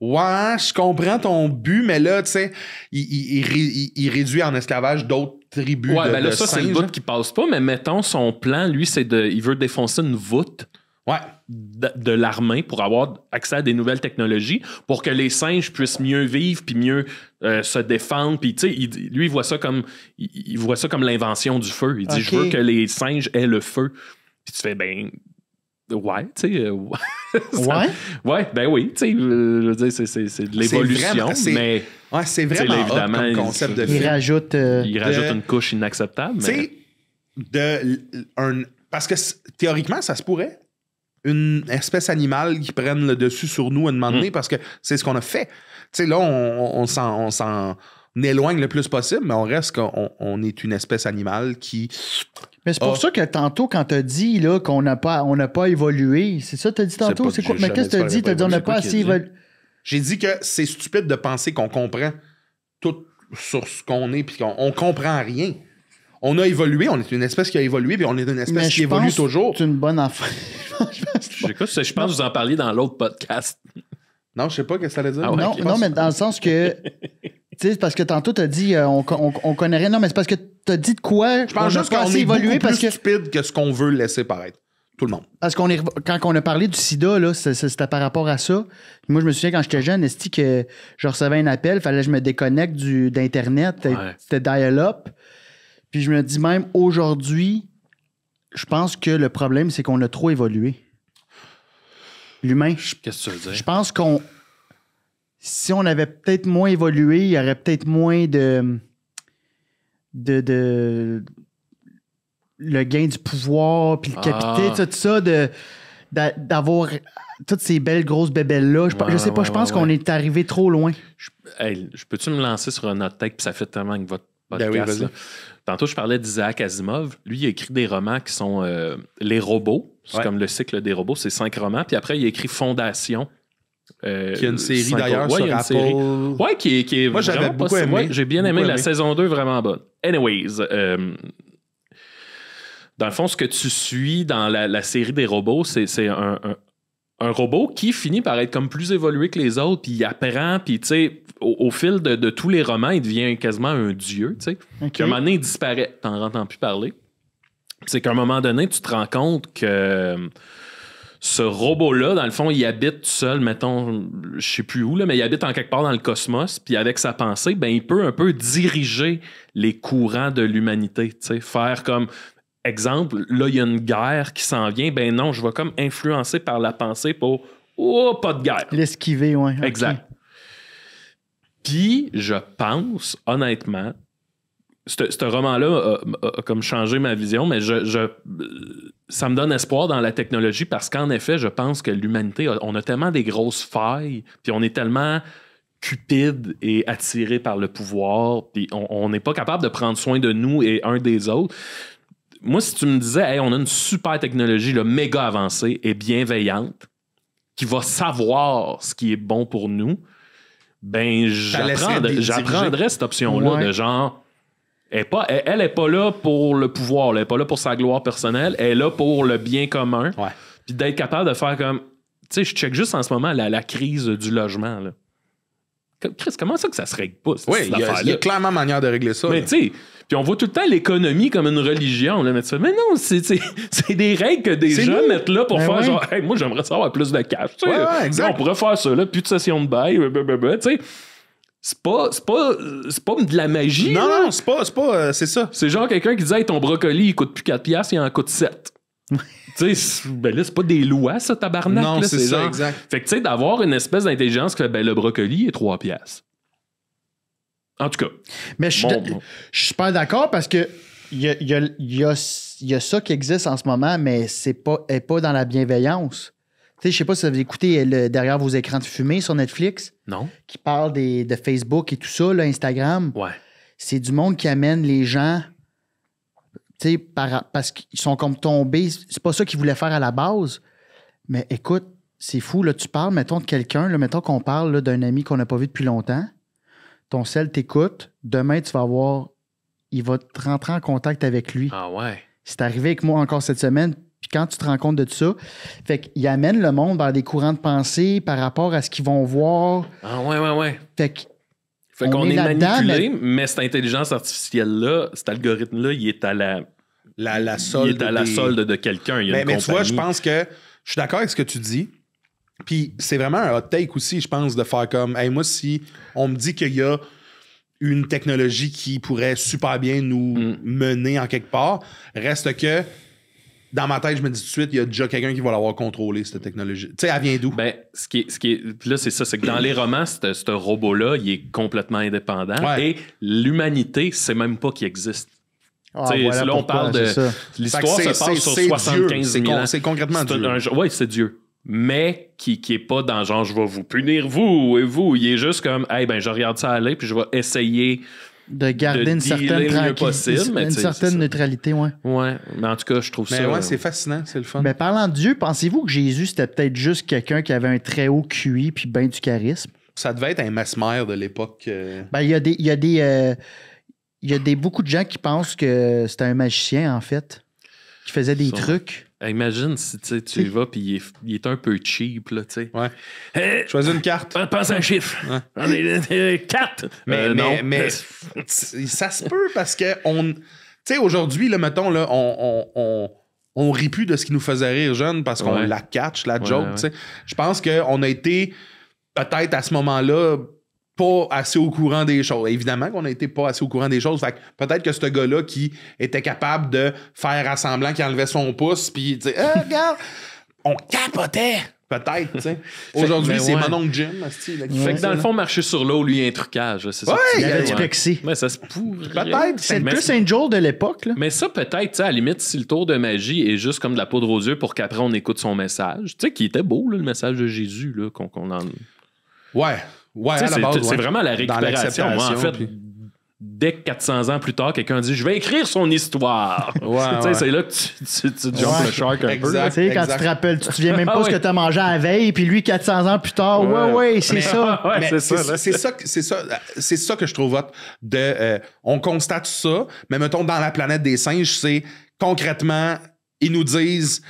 ouais, je comprends ton but, mais là, tu sais, il, il, il, réduit en esclavage d'autres tribus. Ouais, ben là, ça, c'est une voûte hein. qui passe pas. Mais mettons, son plan, lui, c'est de. Il veut défoncer une voûte. Ouais. De, l'armée pour avoir accès à des nouvelles technologies, pour que les singes puissent mieux vivre puis mieux euh, se défendre. Puis, tu sais, lui, il voit ça comme, il, voit ça comme l'invention du feu. Il dit Je veux que les singes aient le feu. Puis tu fais Ben, ouais, tu sais. Euh, ouais? ouais, ben oui. Tu sais, c'est de l'évolution. Mais. c'est vraiment évidemment, concept de film. Il rajoute, euh, il rajoute une couche inacceptable. de. Un, parce que théoriquement, ça se pourrait une espèce animale qui prenne le dessus sur nous à un moment donné, mm. parce que c'est ce qu'on a fait. Tu sais, là, on, on s'en éloigne le plus possible, mais on reste qu'on on est une espèce animale qui. Mais c'est pour ça que tantôt, quand tu as dit qu'on n'a pas, pas évolué, c'est ça que tu dit tantôt? C'est quoi? Mais qu'est-ce que tu dit? Tu dit on n'a pas assez J'ai dit que c'est stupide de penser qu'on comprend tout sur ce qu'on est, puis qu'on comprend rien. On a évolué, on est une espèce qui a évolué, puis on est une espèce qui évolue toujours. C'est une bonne affaire. je pense que vous en parliez dans l'autre podcast. Non, je sais pas ce que ça allait dire. Ah non, mais dans le sens que. Tu sais, parce que tantôt, t'as dit, euh, on, connaît rien. Non, mais c'est parce que t'as dit de quoi. Je pense juste qu'on est évolué parce plus que... stupide que ce qu'on veut laisser paraître. Tout le monde. Parce qu'on est, quand on a parlé du sida, c'était par rapport à ça. Moi, je me souviens quand j'étais jeune, que je recevais un appel, fallait que je me déconnecte du, d'Internet, c'était dial-up. Puis je me dis même aujourd'hui, je pense que le problème, c'est qu'on a trop évolué l'humain. Qu'est-ce que tu veux dire? Je pense qu'on. Si on avait peut-être moins évolué, il y aurait peut-être moins de, de. le gain du pouvoir, puis le capital, ah. tout ça, de, d'avoir toutes ces belles grosses bébelles-là. Je, sais pas, je pense qu'on est arrivé trop loin. Je, peux-tu me lancer sur un autre tech, puis ça fait tellement avec votre ben podcast. Tantôt, je parlais d'Isaac Asimov. Lui, il a écrit des romans qui sont euh, Les robots. C'est comme le cycle des robots. C'est cinq romans. Puis après, il a écrit Fondation. Euh, qui a une série d'ailleurs sur qui est, qui Moi, j'avais beaucoup aimé. J'ai bien aimé la saison 2, vraiment bonne. Anyways, euh, dans le fond, ce que tu suis dans la, série des robots, c'est un, un robot qui finit par être comme plus évolué que les autres, puis il apprend, puis tu sais, au, fil de, tous les romans, il devient quasiment un dieu, tu sais. À un moment donné, il disparaît, t'en entends plus parler. C'est qu'à un moment donné, tu te rends compte que euh, ce robot-là, dans le fond, il habite seul, mettons, je sais plus où, là, mais il habite en quelque part dans le cosmos, puis avec sa pensée, ben, il peut un peu diriger les courants de l'humanité, tu sais, faire comme exemple, là, il y a une guerre qui s'en vient, ben non, je vais comme influencer par la pensée pour Oh, pas de guerre. L'esquiver, oui. Exact. Puis, je pense, honnêtement, ce roman-là a, comme changé ma vision, mais je, euh, ça me donne espoir dans la technologie parce qu'en effet, je pense que l'humanité, on a tellement des grosses failles, puis on est tellement cupide et attiré par le pouvoir, puis on n'est pas capable de prendre soin de nous et un des autres moi, si tu me disais, hey, on a une super technologie, méga avancée et bienveillante, qui va savoir ce qui est bon pour nous, ben j'apprendrais cette option-là de genre. Elle n'est est pas là pour le pouvoir, elle n'est pas là pour sa gloire personnelle, elle est là pour le bien commun. Puis d'être capable de faire comme. Tu sais, je check juste en ce moment la, la crise du logement. Là. Chris, comment ça que ça se règle pas? Cette oui, il y, a clairement manière de régler ça. Mais tu sais, puis on voit tout le temps l'économie comme une religion. Là, mais, mais non, c'est des règles que des gens mettent là pour ben faire genre, hey, moi j'aimerais savoir plus de cash. On pourrait faire ça, plus de session de bail, euh, bah, bah, bah, tu sais c'est pas, pas, pas de la magie. Non, non, c'est pas, c'est pas, euh, c'est ça. C'est genre quelqu'un qui disait « ton brocoli, il coûte plus 4 piastres, il en coûte 7. tu sais, ben là, c'est pas des lois, ça, tabarnak. Non, c'est ça, Fait que, tu sais, d'avoir une espèce d'intelligence que, ben, le brocoli est trois piastres. En tout cas. Mais je suis pas d'accord parce que il y a, ça qui existe en ce moment, mais c'est pas, est pas dans la bienveillance. Je sais pas si vous écoutez euh, derrière vos écrans de fumée sur Netflix. Non. Qui parle de Facebook et tout ça, Instagram. Ouais. C'est du monde qui amène les gens par, parce qu'ils sont comme tombés. C'est pas ça qu'ils voulaient faire à la base. Mais écoute, c'est fou. Là, tu parles, mettons, de quelqu'un, mettons qu'on parle d'un ami qu'on n'a pas vu depuis longtemps. Ton sel t'écoute. Demain, tu vas voir, Il va te rentrer en contact avec lui. Ah ouais. C'est arrivé avec moi encore cette semaine. Puis quand tu te rends compte de tout ça, fait qu'il amène le monde dans des courants de pensée par rapport à ce qu'ils vont voir. Ah ouais, ouais, ouais. Fait fait qu'on est, manipulé, mais... cette intelligence artificielle-là, cet algorithme-là, il est à la, solde, il à la solde de quelqu'un. Mais, mais tu je pense que je suis d'accord avec ce que tu dis. Puis c'est vraiment un hot take aussi, je pense, de faire comme, hey, moi, si on me dit qu'il y a une technologie qui pourrait super bien nous mm. mener en quelque part, reste que dans ma tête, je me dis tout de suite, il y a déjà quelqu'un qui va l'avoir contrôlé, cette technologie. Tu sais, elle vient d'où? Ben, ce qui est, ce qui là, c'est ça, c'est que dans les romans, ce robot-là, il est complètement indépendant et l'humanité, c'est même pas qu'il existe. Ah, voilà là, on parle de. L'histoire se passe sur 75 secondes ans. C'est concrètement Dieu. Oui, c'est Dieu. Mais qui, qui est pas dans genre, je vais vous punir, vous et vous. Il est juste comme, hey, ben, je regarde ça aller, puis je vais essayer de garder une certaine tranquillité, une certaine neutralité, ouais. Ouais, mais en tout cas, je trouve ça. Ouais, c'est fascinant, c'est le fun. Mais ben, parlant de Dieu, pensez-vous que Jésus c'était peut-être juste quelqu'un qui avait un très haut QI puis ben du charisme Ça devait être un masse-mère de l'époque. Euh. Ben, il y a des il y a des euh, il y a des beaucoup de gens qui pensent que c'était un magicien en fait, qui faisait des trucs. Imagine si tu y vas puis il, est, un peu cheap. Là, ouais. Choisis une carte. Pense à un chiffre. Ouais. Euh, quatre. Mais, euh, mais, non. mais ça se peut parce que on. Tu sais, aujourd'hui, là, mettons, là, on, on, on, on, rit plus de ce qui nous faisait rire jeune parce qu'on la catch, la joke. Je pense qu'on a été peut-être à ce moment-là pas assez au courant des choses. Évidemment qu'on n'était pas assez au courant des choses. Fait peut-être que ce gars-là qui était capable de faire rassemblant, qui enlevait son pouce, puis tu eh, regarde, on capotait! Peut-être, Aujourd'hui, ben c'est mon oncle Jim. Fait que dans le fond, marcher sur l'eau, lui, un trucage. C'est il y avait du Mais ça se Peut-être. C'est le plus Angel de l'époque. Mais ça, peut-être, à limite, si le tour de magie est juste comme de la poudre aux yeux pour qu'après on écoute son message, tu sais, qui était beau, le message de Jésus, qu'on en. Ouais. Ouais, c'est vraiment la récupération. en fait, dès que 400 ans plus tard, quelqu'un dit Je vais écrire son histoire. C'est là que tu, tu, jumpes le shark un peu. Quand tu te rappelles, tu te souviens même pas de ah ce que tu as mangé à la veille, puis lui, 400 ans plus tard, ouais, ouais, c'est ça. c'est ça, c'est ça, c'est ça, que je trouve hot. De, euh, on constate ça, mais mettons, dans la planète des singes, c'est concrètement, ils nous disent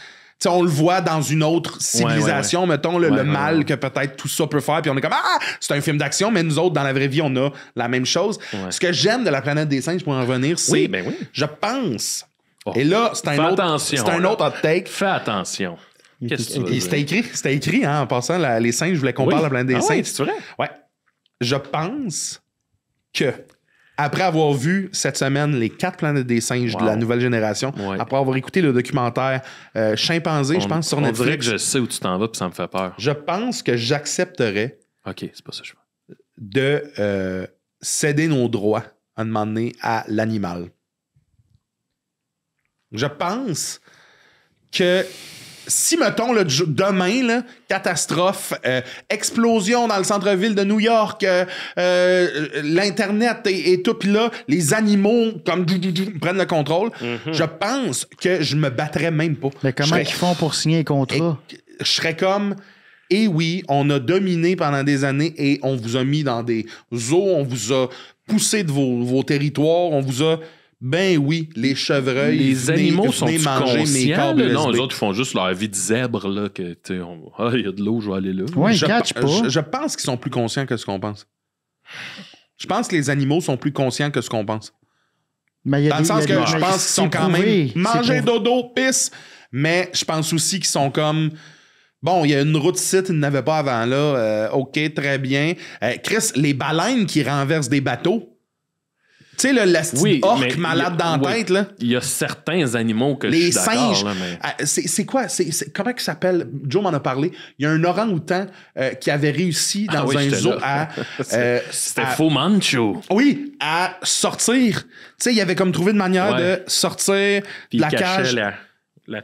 on le voit dans une autre civilisation, mettons, le, mal que peut-être tout ça peut faire. Puis on est comme, ah, c'est un film d'action, mais nous autres, dans la vraie vie, on a la même chose. Ce que j'aime de la planète des singes, pour en revenir, c'est, ben oui. je pense, oh. et là, c'est un, autre, c'est un autre hot take. Fais attention. C'était écrit, c'était écrit hein, en passant, les singes, je voulais qu'on parle de la planète des ah, singes. c'est vrai? Ouais. Je pense que après avoir vu cette semaine les quatre planètes des singes de la nouvelle génération, après avoir écouté le documentaire euh, Chimpanzé, je pense, sur Netflix. On dirait que je sais où tu t'en vas, puis ça me fait peur. Je pense que j'accepterais. OK, c'est pas ça, je De euh, céder nos droits à un moment donné à l'animal. Je pense que si mettons le demain catastrophe, euh, explosion dans le centre-ville de New York, euh, euh, l'internet et, tout là, les animaux comme du prennent le contrôle, mhm. je pense que je me battrais même pas. Mais comment ils font pour signer les contrats Je serais comme et eh oui, on a dominé pendant des années et on vous a mis dans des eaux, on vous a poussé de vos territoires, on vous a ben oui, les chevreuils. Les animaux sont manger mes câbles Non, les autres, ils font juste leur vie de zèbre. Là, que, ah, il y a de l'eau, je vais aller là. je, pense qu'ils sont plus conscients que ce qu'on pense. Je pense que les animaux sont plus conscients que ce qu'on pense. Mais Dans le sens que je pense qu'ils sont quand même. Manger dodo, pisse. Mais je pense aussi qu'ils sont comme. Bon, il y a une route site, ils n'avaient pas avant là. Euh, OK, très bien. Euh, Chris, les baleines qui renversent des bateaux. Tu sais, le orque malade d'entête dans la là. Il y a certains animaux que Les je suis singes. Ah, c'est quoi? C est, c est, comment il s'appelle? Joe m'en a parlé. Il y a un orang-outan euh, qui avait réussi ah dans un zoo à... Euh, c'était faux mancho. Oui, à sortir. Tu sais, il avait comme trouvé une manière de sortir Puis la cage. La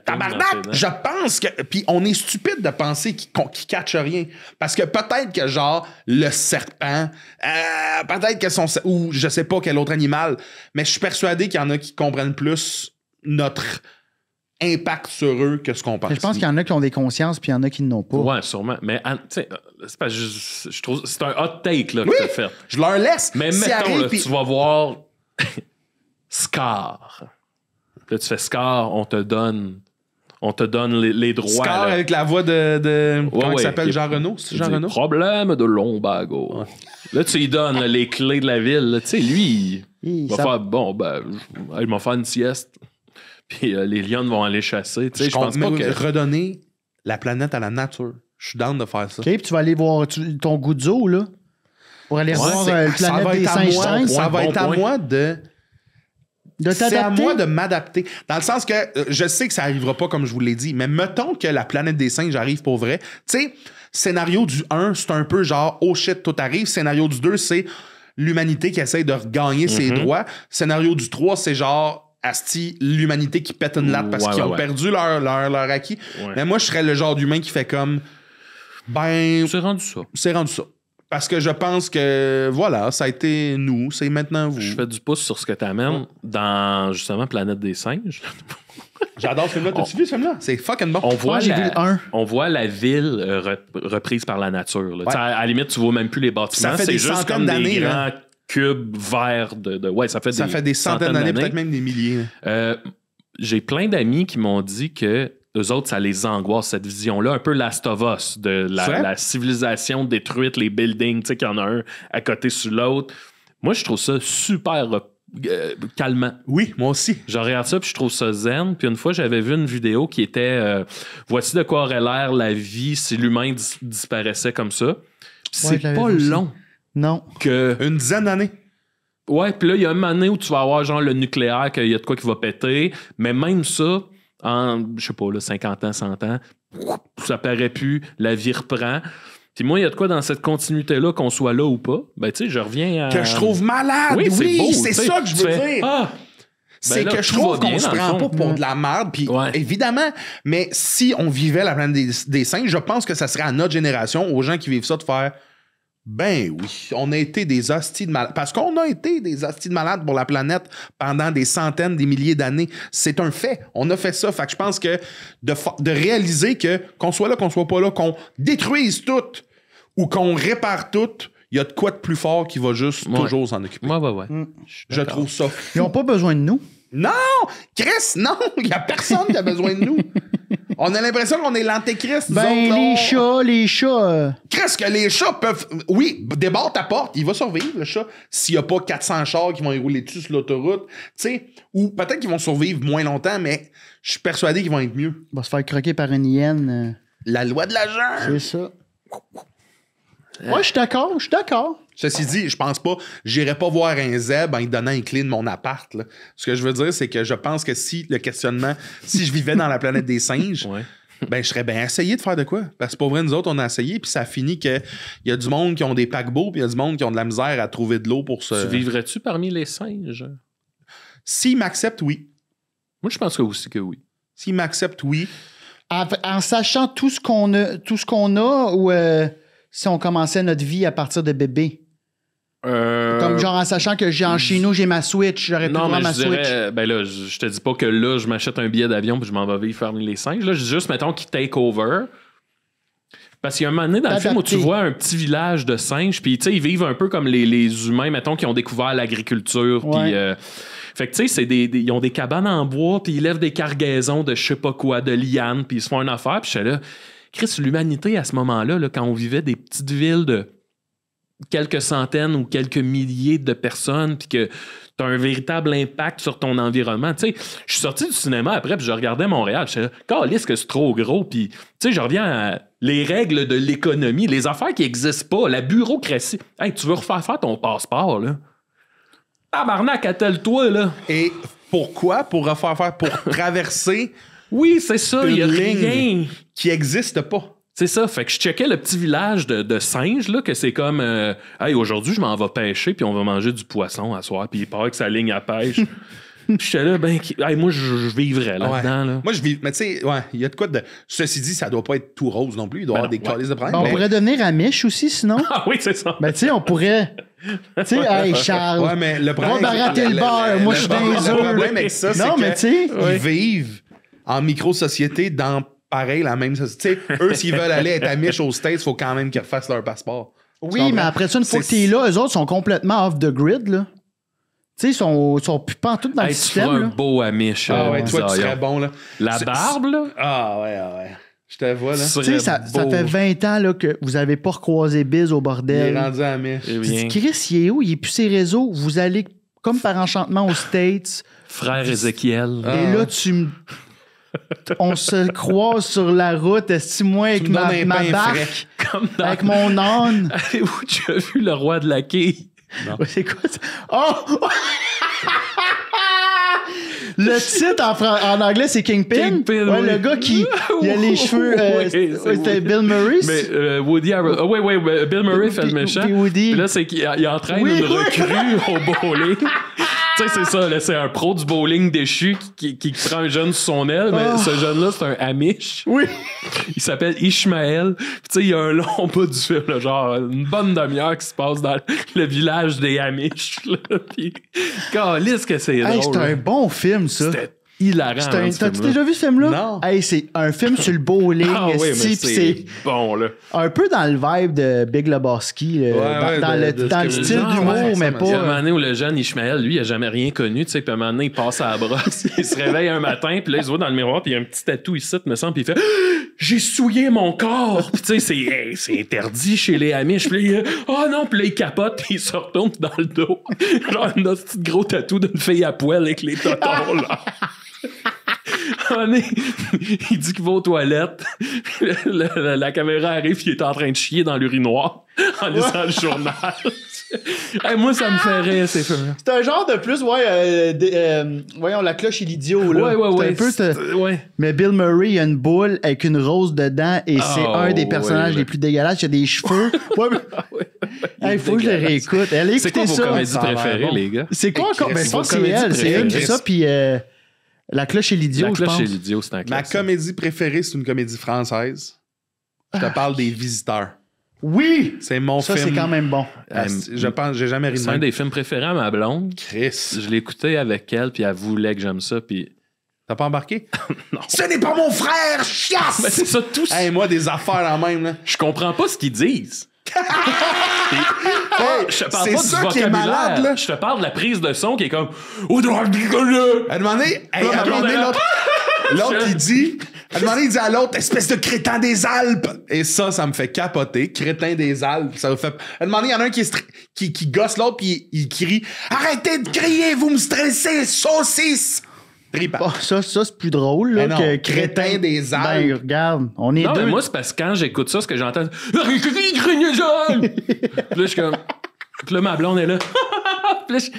je pense que. Puis on est stupide de penser qu'ils ne catche rien. Parce que peut-être que, genre, le serpent, euh, peut-être que son. Ou je sais pas quel autre animal, mais je suis persuadé qu'il y en a qui comprennent plus notre impact sur eux que ce qu'on pense. Je pense qu'il y en a qui ont des consciences, puis il y en a qui n'ont pas. Ouais, sûrement. Mais ah, euh, c'est je, je trouve c'est un hot take là, que tu fait. Je leur laisse. Mais mettons, tu vas voir Scar. Là, tu fais score, on te donne on te donne les, droits. Score avec la voix de. comment il s'appelle Jean Renault C'est Jean Problème de Lombago. Là, tu lui donnes les clés de la ville. Tu sais, lui, il, va faire bon, ben, il m'a fait une sieste. Puis euh, les lions vont aller chasser. Tu sais, je pense pas que. Redonner la planète à la nature. Je suis down de faire ça. OK, puis tu vas aller voir ton goût là. Pour aller voir euh, la planète des singes Ça va être à moi de c'est à moi de m'adapter. Dans le sens que euh, je sais que ça arrivera pas comme je vous l'ai dit, mais mettons que la planète des singes arrive pour vrai. Tu sais, scénario du 1, c'est un peu genre oh shit, tout arrive. Scénario du 2, c'est l'humanité qui essaie de regagner ses mhm. droits. Scénario du 3, c'est genre Asti, l'humanité qui pète une latte parce qu'ils ont perdu leur, acquis. Mais moi, je serais le genre d'humain qui fait comme ben. C'est rendu ça. C'est rendu ça. Parce que je pense que, voilà, ça a été nous, c'est maintenant vous. Je fais du pouce sur ce que tu amènes dans, justement, Planète des singes. J'adore ce film-là. T'as-tu vu ce film-là? C'est fucking bon. On voit, la, ville euh, reprise par la nature. À, la limite, tu vois même plus les bâtiments. Ça fait des juste centaines d'années. Ouais, ça fait des, fait des centaines d'années, peut-être même des milliers. Euh, j'ai plein d'amis qui m'ont dit que eux autres, ça les angoisse, cette vision-là. Un peu l'astovos de la, civilisation détruite, les buildings, tu sais, qu'il y en a un à côté sur l'autre. Moi, je trouve ça super euh, calmant. Oui, moi aussi. J'en regarde ça, puis je trouve ça zen. Puis une fois, j'avais vu une vidéo qui était euh, Voici de quoi aurait l'air la vie si l'humain disparaissait comme ça. c'est pas long. Non. Que... Une dizaine d'années. Ouais, puis là, il y a une année où tu vas avoir genre le nucléaire, qu'il y a de quoi qui va péter. Mais même ça, en, je sais pas, 50 ans, 100 ans, ça paraît plus, la vie reprend. Puis moi, il y a de quoi dans cette continuité-là, qu'on soit là ou pas, ben tu sais, je reviens à... Que je trouve malade, oui, oui c'est ça que je veux dire. Ah! c'est ben que je trouve qu'on se prend pas pour de la merde, puis évidemment, mais si on vivait la planète des, des, singes, je pense que ça serait à notre génération, aux gens qui vivent ça, de faire ben oui, on a été des hosties de malades. Parce qu'on a été des hosties de malades pour la planète pendant des centaines, des milliers d'années. C'est un fait. On a fait ça. Fait que je pense que de, de réaliser que qu'on soit là, qu'on soit pas là, qu'on détruise tout ou qu'on répare tout, il y a de quoi de plus fort qui va juste toujours s'en occuper. Ouais, ouais, ouais. Mm. je trouve ça. Ils n'ont pas besoin de nous. Non! Chris, non! Il n'y a personne qui a besoin de nous. On a l'impression qu'on est l'antéchrist. Ben, les chats, les chats. Euh. Qu'est-ce que les chats peuvent. Oui, débarre ta porte, il va survivre, le chat, s'il n'y a pas 400 chars qui vont y rouler dessus sur l'autoroute. Tu sais, ou peut-être qu'ils vont survivre moins longtemps, mais je suis persuadé qu'ils vont être mieux. Il va se faire croquer par une hyène. Euh. La loi de la jungle. C'est ça. Moi, je suis d'accord, je suis d'accord. Ceci dit, je pense pas, j'irai pas voir un zeb en lui donnant un clé de mon appart. Ce que je veux dire, c'est que je pense que si le questionnement, si je vivais dans la planète des singes, ben je serais bien essayé de faire de quoi. Parce que pour vrai, nous autres, on a essayé, puis ça finit que il y a du monde qui ont des paquebots, puis il y a du monde qui ont de la misère à trouver de l'eau pour se. vivrais-tu parmi les singes? S'ils m'acceptent, oui. Moi, je pense que aussi que oui. S'ils m'accepte, oui. En, sachant tout ce qu'on a, tout ce qu'on a ou. Euh, si on commençait notre vie à partir de bébé? Euh, comme genre en sachant que j'ai en chez nous, j'ai ma Switch, j'aurais pu non, ma Switch. ben là, je, te dis pas que là, je m'achète un billet d'avion puis je m'en vais vivre fermer les singes. Là, je dis juste, mettons, qu'ils take over. Parce qu'il y a un moment donné dans le film où tu vois un petit village de singes, puis tu sais, ils vivent un peu comme les, humains, mettons, qui ont découvert l'agriculture, puis. Euh, fait que tu sais, des, ils ont des cabanes en bois, puis ils lèvent des cargaisons de je sais pas quoi, de lianes, puis ils se font une affaire, puis je suis là, Chris, l'humanité à ce moment-là, là, quand on vivait des petites villes de quelques centaines ou quelques milliers de personnes, puis que tu as un véritable impact sur ton environnement. Tu sais, je suis sorti du cinéma après, puis je regardais Montréal. Je suis que c'est trop gros. Puis, tu sais, je reviens à les règles de l'économie, les affaires qui n'existent pas, la bureaucratie. Hey, tu veux refaire faire ton passeport, là? Tabarnak, attelle-toi, là! Et pourquoi? Pour refaire faire, pour traverser... oui, c'est ça, il y a rien qui n'existe pas. C'est ça, fait que je checkais le petit village de, singes, là, que c'est comme euh, Hey, aujourd'hui, je m'en vais pêcher, puis on va manger du poisson à soir, puis il paraît que ça ligne à pêche. J'étais là, ben, hey, moi, je, vivrais là-dedans. Là. Moi, je vis. Mais tu sais, ouais, il y a de quoi de. Ceci dit, ça doit pas être tout rose non plus. Il doit y ben avoir des ouais. de problèmes. on pourrait devenir amiche aussi, sinon. ah oui, c'est ça. Mais ben, tu sais, on pourrait. tu sais, hey, Charles. Ouais, mais le problème. Va le, moi, je suis ça, Non, mais tu sais. Ils vivent en micro-société dans pareil la même société. Eux, s'ils veulent aller être amish aux States, il faut quand même qu'ils refassent leur passeport. Oui, mais après ça, une fois que t'es là, eux autres sont complètement off the grid, là. Tu sais, ils sont, sont tout tout dans le système. Tu un beau amish. Ah ouais, euh, toi, tu serais bon, là. La barbe, là? Ah ouais, ah ouais. Je te vois, là. Tu sais, ça, ça, fait 20 ans là, que vous n'avez pas recroisé bise au bordel. Il est rendu amish. Eh tu Chris, il est où? Il est plus ses réseaux. Vous allez comme par enchantement aux States. Frère Ezekiel. Et là, ah. tu me on se croise sur la route, est moi avec ma, barque, avec mon âne. Avez-vous vu le roi de la quille? C'est quoi ça? Oh! le titre en, anglais, c'est Kingpin. Le gars qui a les cheveux. Euh, c'était Bill Murray. Mais euh, Woody oui, oh, oui, Bill Murray fait le méchant. Il est en là, c'est qu'il entraîne une recrue au bowling c'est ça, c'est un pro du bowling déchu qui, qui, qui, prend un jeune sous son aile, mais ah. ce jeune-là, c'est un Amish. Oui. Il s'appelle Ishmael. tu sais, il y a un long bout du film, genre une bonne demi-heure qui se passe dans le village des Amish. Là, puis, calisse que c'est hey, un bon film, ça hilarant. Hein, T'as-tu déjà vu ce film-là? Non. Hey, c'est un film sur le bowling. ah c'est bon, là. Un peu dans le vibe de Big Lebowski, dans, le, style d'humour, mais pas... Il y a un moment donné où le jeune Ishmael, lui, il a jamais rien connu, tu sais, puis un moment donné, il passe à la brosse, il se réveille un matin, puis là, il se voit dans le miroir, puis il y a un petit tatou ici, me semble, puis il fait « J'ai souillé mon corps! » Puis tu sais, c'est interdit chez les je Puis là Oh non! » Puis là, il capote, puis il se retourne dans le dos. Genre, un petit gros tatou d'une fille à poil avec les totons, là. il dit qu'il va aux toilettes. la caméra arrive, et il est en train de chier dans l'urinoir en lisant le journal. moi, ça me fait ah! rire, ces C'est un genre de plus, ouais, euh, euh, voyons, la cloche et l'idiot, là. Ouais, Un peu, Mais Bill Murray, il a une boule avec une rose dedans et ah, c'est un des personnages les plus dégueulasses. Il a des cheveux. il faut que je réécoute. ça. C'est quoi vos comédies préférées, les gars? C'est quoi encore? comédies c'est c'est ça, puis... Euh, la cloche et l'idiot, c'est un Ma comédie préférée, c'est une comédie française. Je te ah. parle des visiteurs. Oui! C'est mon Ça, c'est quand même bon. Ah, euh, je pense, j'ai jamais ri de C'est un des films préférés à ma blonde. Chris. Je l'écoutais avec elle, puis elle voulait que j'aime ça, puis... T'as pas embarqué? Non. Ce n'est pas mon frère, Mais ben, c'est ça, tout ça. Hey, moi, des affaires en même, là. Je comprends pas ce qu'ils disent hey, je ça Qui est malade, là. Je te parle de la prise de son qui est comme. m'a demandé. Elle à l'autre. L'autre, il dit. Elle demandé il dit à l'autre, espèce de crétin des Alpes. Et ça, ça me fait capoter. Crétin des Alpes. Ça me fait. Elle demandé il y en a un qui, qui, gosse l'autre, puis il, crie Arrêtez de crier, vous me stressez, saucisse! ça, ça c'est plus drôle que crétin, des airs. regarde, on est deux. moi, c'est parce que quand j'écoute ça, ce que j'entends, puis là, je suis comme. Puis là, ma blonde est là. puis je.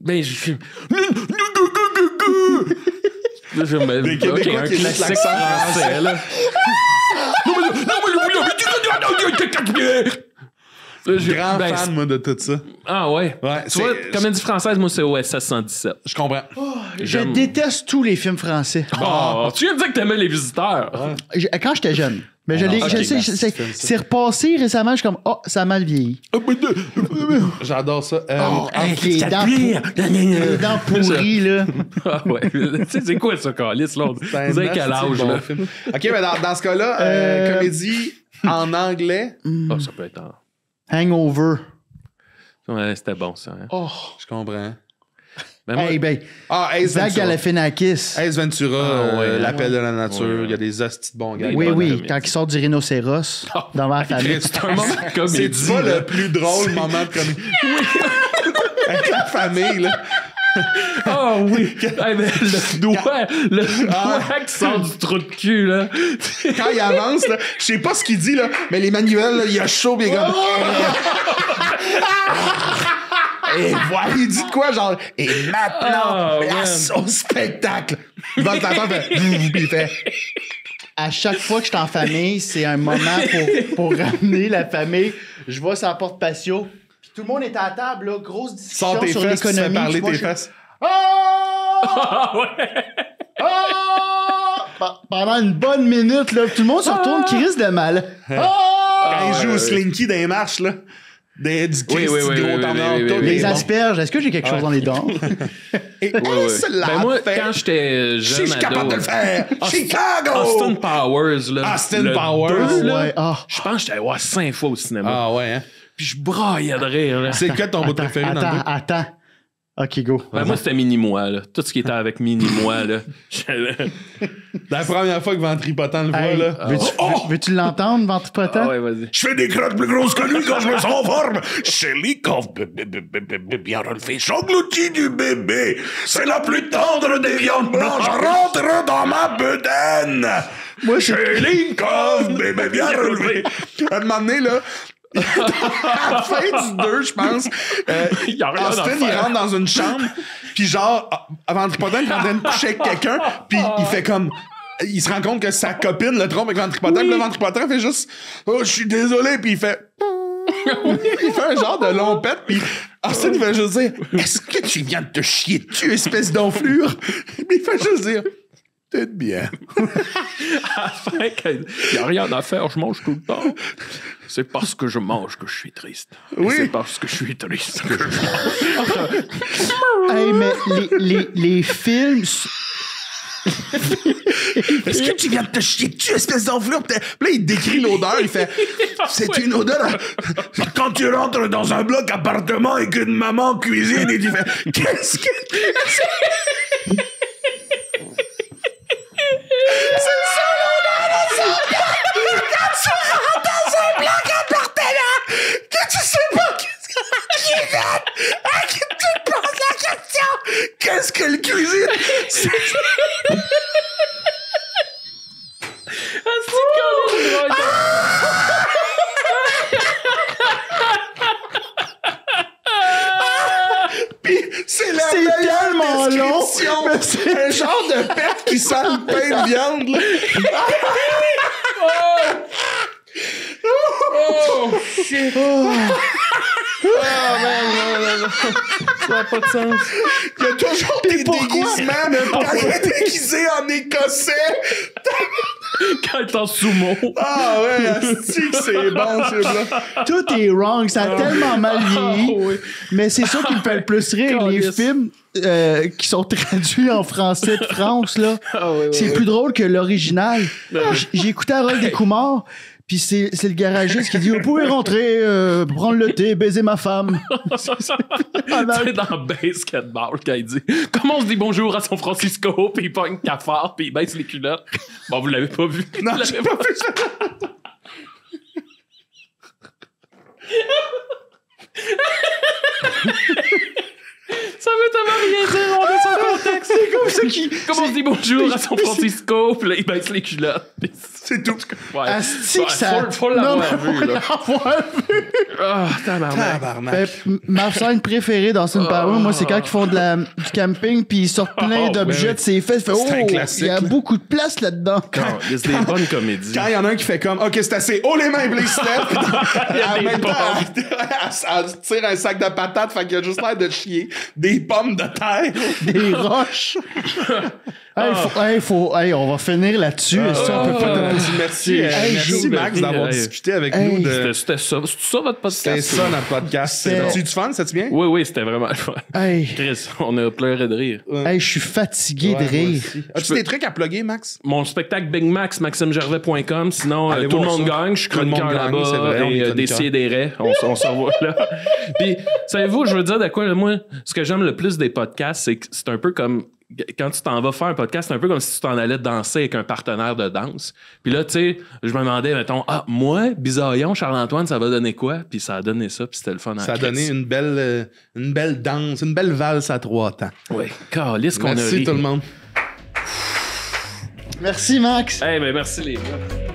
Ben, je. Là, OK, un classique français, là. Non, non, mais, je, Grand fan, ben, moi, de tout ça. Ah ouais? ouais tu comédie française, moi, c'est OSS 117. Je comprends. Oh, je déteste tous les films français. Oh, Tu viens de dire que t'aimais Les Visiteurs. quand j'étais jeune. Mais je, ah, l'ai, c'est repassé récemment, je suis comme, oh, ça a mal vieilli. J'adore ça. Euh, oh, okay, les, dents les dents pourries, là. ah ouais, c'est quoi ça, Calis, là? Vous avez quel âge, là? Film. OK, mais dans, ce cas-là, euh, euh, comédie en anglais. oh, ça peut être Hangover. c'était bon, ça. Hein. Oh. Je comprends. Ben, hey, ben, ah, Ace Zach Galifianakis. Ace Ventura, ah, euh, l'appel de la nature. il y a des hosties de bons gars. Oui, oui, quand il sort du rhinocéros ah, dans ma famille. C'est un moment de comédie. C'est pas le plus drôle moment de comédie. Avec la famille, là. Ah oh, oui! le doigt, le ah, doigt qui sort du trou de cul, là. Quand il avance, je sais pas ce qu'il dit, là, mais les manuels, il a chaud, les gars. Et voilà, il dit de quoi, genre, et maintenant, oh, place au spectacle. Dans ta vous il fait à chaque fois que je suis en famille, c'est un moment pour, pour ramener la famille. Je vois sa porte patio, tout le monde est à table, là, grosse discussion tes sur fesses, tu fais parler moi, tes fesses. Ah! Ah, ah! Pendant une bonne minute, là, tout le monde se retourne, qui risque de mal. Ah! Ah! Quand Ah, ils jouent au slinky dans les marches, là. Des, du oui, gros Les asperges, est-ce que j'ai quelque chose dans les dents? Et Ouais, ouais. Ben moi, quand j'étais jeune je suis capable de le faire! Chicago! Austin Powers, là. Austin Powers, deux, là, Je pense que j'étais voir cinq fois au cinéma. Ah ouais, hein? Pis je braille de rire. C'est quoi ton mot préféré attends, dans Attends, attends. Ok, go. moi, c'était mini-moi. Tout ce qui était avec mini-moi. Là, la première fois que Ventripotent le voit. là. Oh! Veux-tu, l'entendre, Ventripotent? Ah ouais, vas-y. Je fais des crottes plus grosses que lui quand je me sens en forme. bébé bien relevé, j'engloutis du bébé. C'est la plus tendre des viandes blanches. Ah, Rentre dans ma bedaine. Moi, je suis. bébé bien relevé. À un moment là, à la fin du 2, je pense, euh, Austin, il rentre dans une chambre, puis genre, avant le Tripodin il est en train de coucher avec quelqu'un, puis il fait comme il se rend compte que sa copine le trompe avec ventripotent. Oui. Le ventripotent fait juste Oh, je suis désolé. Puis il fait Il fait un genre de lompette. Puis Austin, il fait juste dire Est-ce que tu viens de te chier tu espèce d'enflure Puis il fait juste dire T'es bien. Il n'y a rien à faire, je mange tout le temps. C'est parce que je mange que je suis triste. Oui. C'est parce que je suis triste que je mange. mais les, les, les films. Est-ce que tu viens de te chier dessus, espèce d'enveloppe? Là, il décrit l'odeur, il fait C'est une odeur. Quand tu rentres dans un bloc appartement et qu'une maman cuisine et tu fais Qu'est-ce que. C'est ça, l'honneur de ça! Quand tu rentres dans un bloc appartenant, que tu sais pas qu'est-ce qui est et que tu te poses la question, qu'est-ce que le cuisine? Ah, c'est quand même drôle! Ah! Pis c'est la C'est tellement long. C'est un genre de perte qui sent le pain de viande. Là. oh! oh shit! Oh. Oh man, non, non, non. Ça n'a pas de sens. Il y a toujours des déguisements. Quand il est déguisé en écossais. quand tu est en sumo. Ah ouais, c'est bon, là Tout est wrong, ça a ah. tellement mal ah, vieilli. Mais c'est ça qui me fait le plus rire, les films euh, qui sont traduits en français de France, là. Ah c'est plus drôle que l'original. Ben J'ai écouté Harold Coumards. Puis c'est, c'est le garagiste qui dit Vous pouvez rentrer, euh, prendre le thé, baiser ma femme. Ah, c'est dans basketball quand il dit Comment on se dit bonjour à San Francisco, puis il pogne cafard, puis il baisse les culottes. Bon, vous l'avez pas vu. Non, je pas vu ça. Ça veut tellement rien dire, on est contexte. C'est comme ça qui. Comment on se dit bonjour à San Francisco, puis là, il baisse les culottes. C'est tout. Ah, ouais. que ça... Faut, l'avoir vu, vu. Ah, oh, tabarnak. Ben, ma scène préférée dans une paroi, moi, c'est quand ils font du camping puis ils sortent plein oh, d'objets ben de ses fesses. Fait, oh, classique. il y a beaucoup de place là-dedans. des bonnes comédies. Quand il y en a un qui fait comme, OK, c'est assez. Oh, les mains, Blaze Il elle tire un sac de patates, fait qu'il a juste l'air de chier. Des pommes de terre. Des roches. Ah. Hey, faut, on va finir là-dessus. Ah. Merci, merci Max d'avoir discuté avec nous. De... C'était ça. C'est ça votre podcast? C'était ça notre podcast. C'était du fun, ça te bien? Oui, oui, c'était vraiment le fun. Chris, on a pleuré de rire. Hey, je suis fatigué de rire. As-tu peux... des trucs à plugger, Max? Mon spectacle Big Max, maximgervais.com. Sinon, euh, tout le monde gagne. Je suis chroniqueur là-bas. Et vrai, euh, des des raies. On, on s'en va là. Puis, savez-vous, je veux dire de quoi, moi, ce que j'aime le plus des podcasts, c'est que c'est un peu comme quand tu t'en vas faire un podcast, c'est un peu comme si tu t'en allais danser avec un partenaire de danse. Puis là, tu sais, je me demandais, mettons, ah, moi, Bisaillon, Charles-Antoine, ça va donner quoi? Puis ça a donné ça, puis c'était le fun. Ça a donné une belle, euh, une belle danse, une belle valse à trois temps. Oui, Merci tout le monde. Merci, Max. Eh hey, ben merci les gars.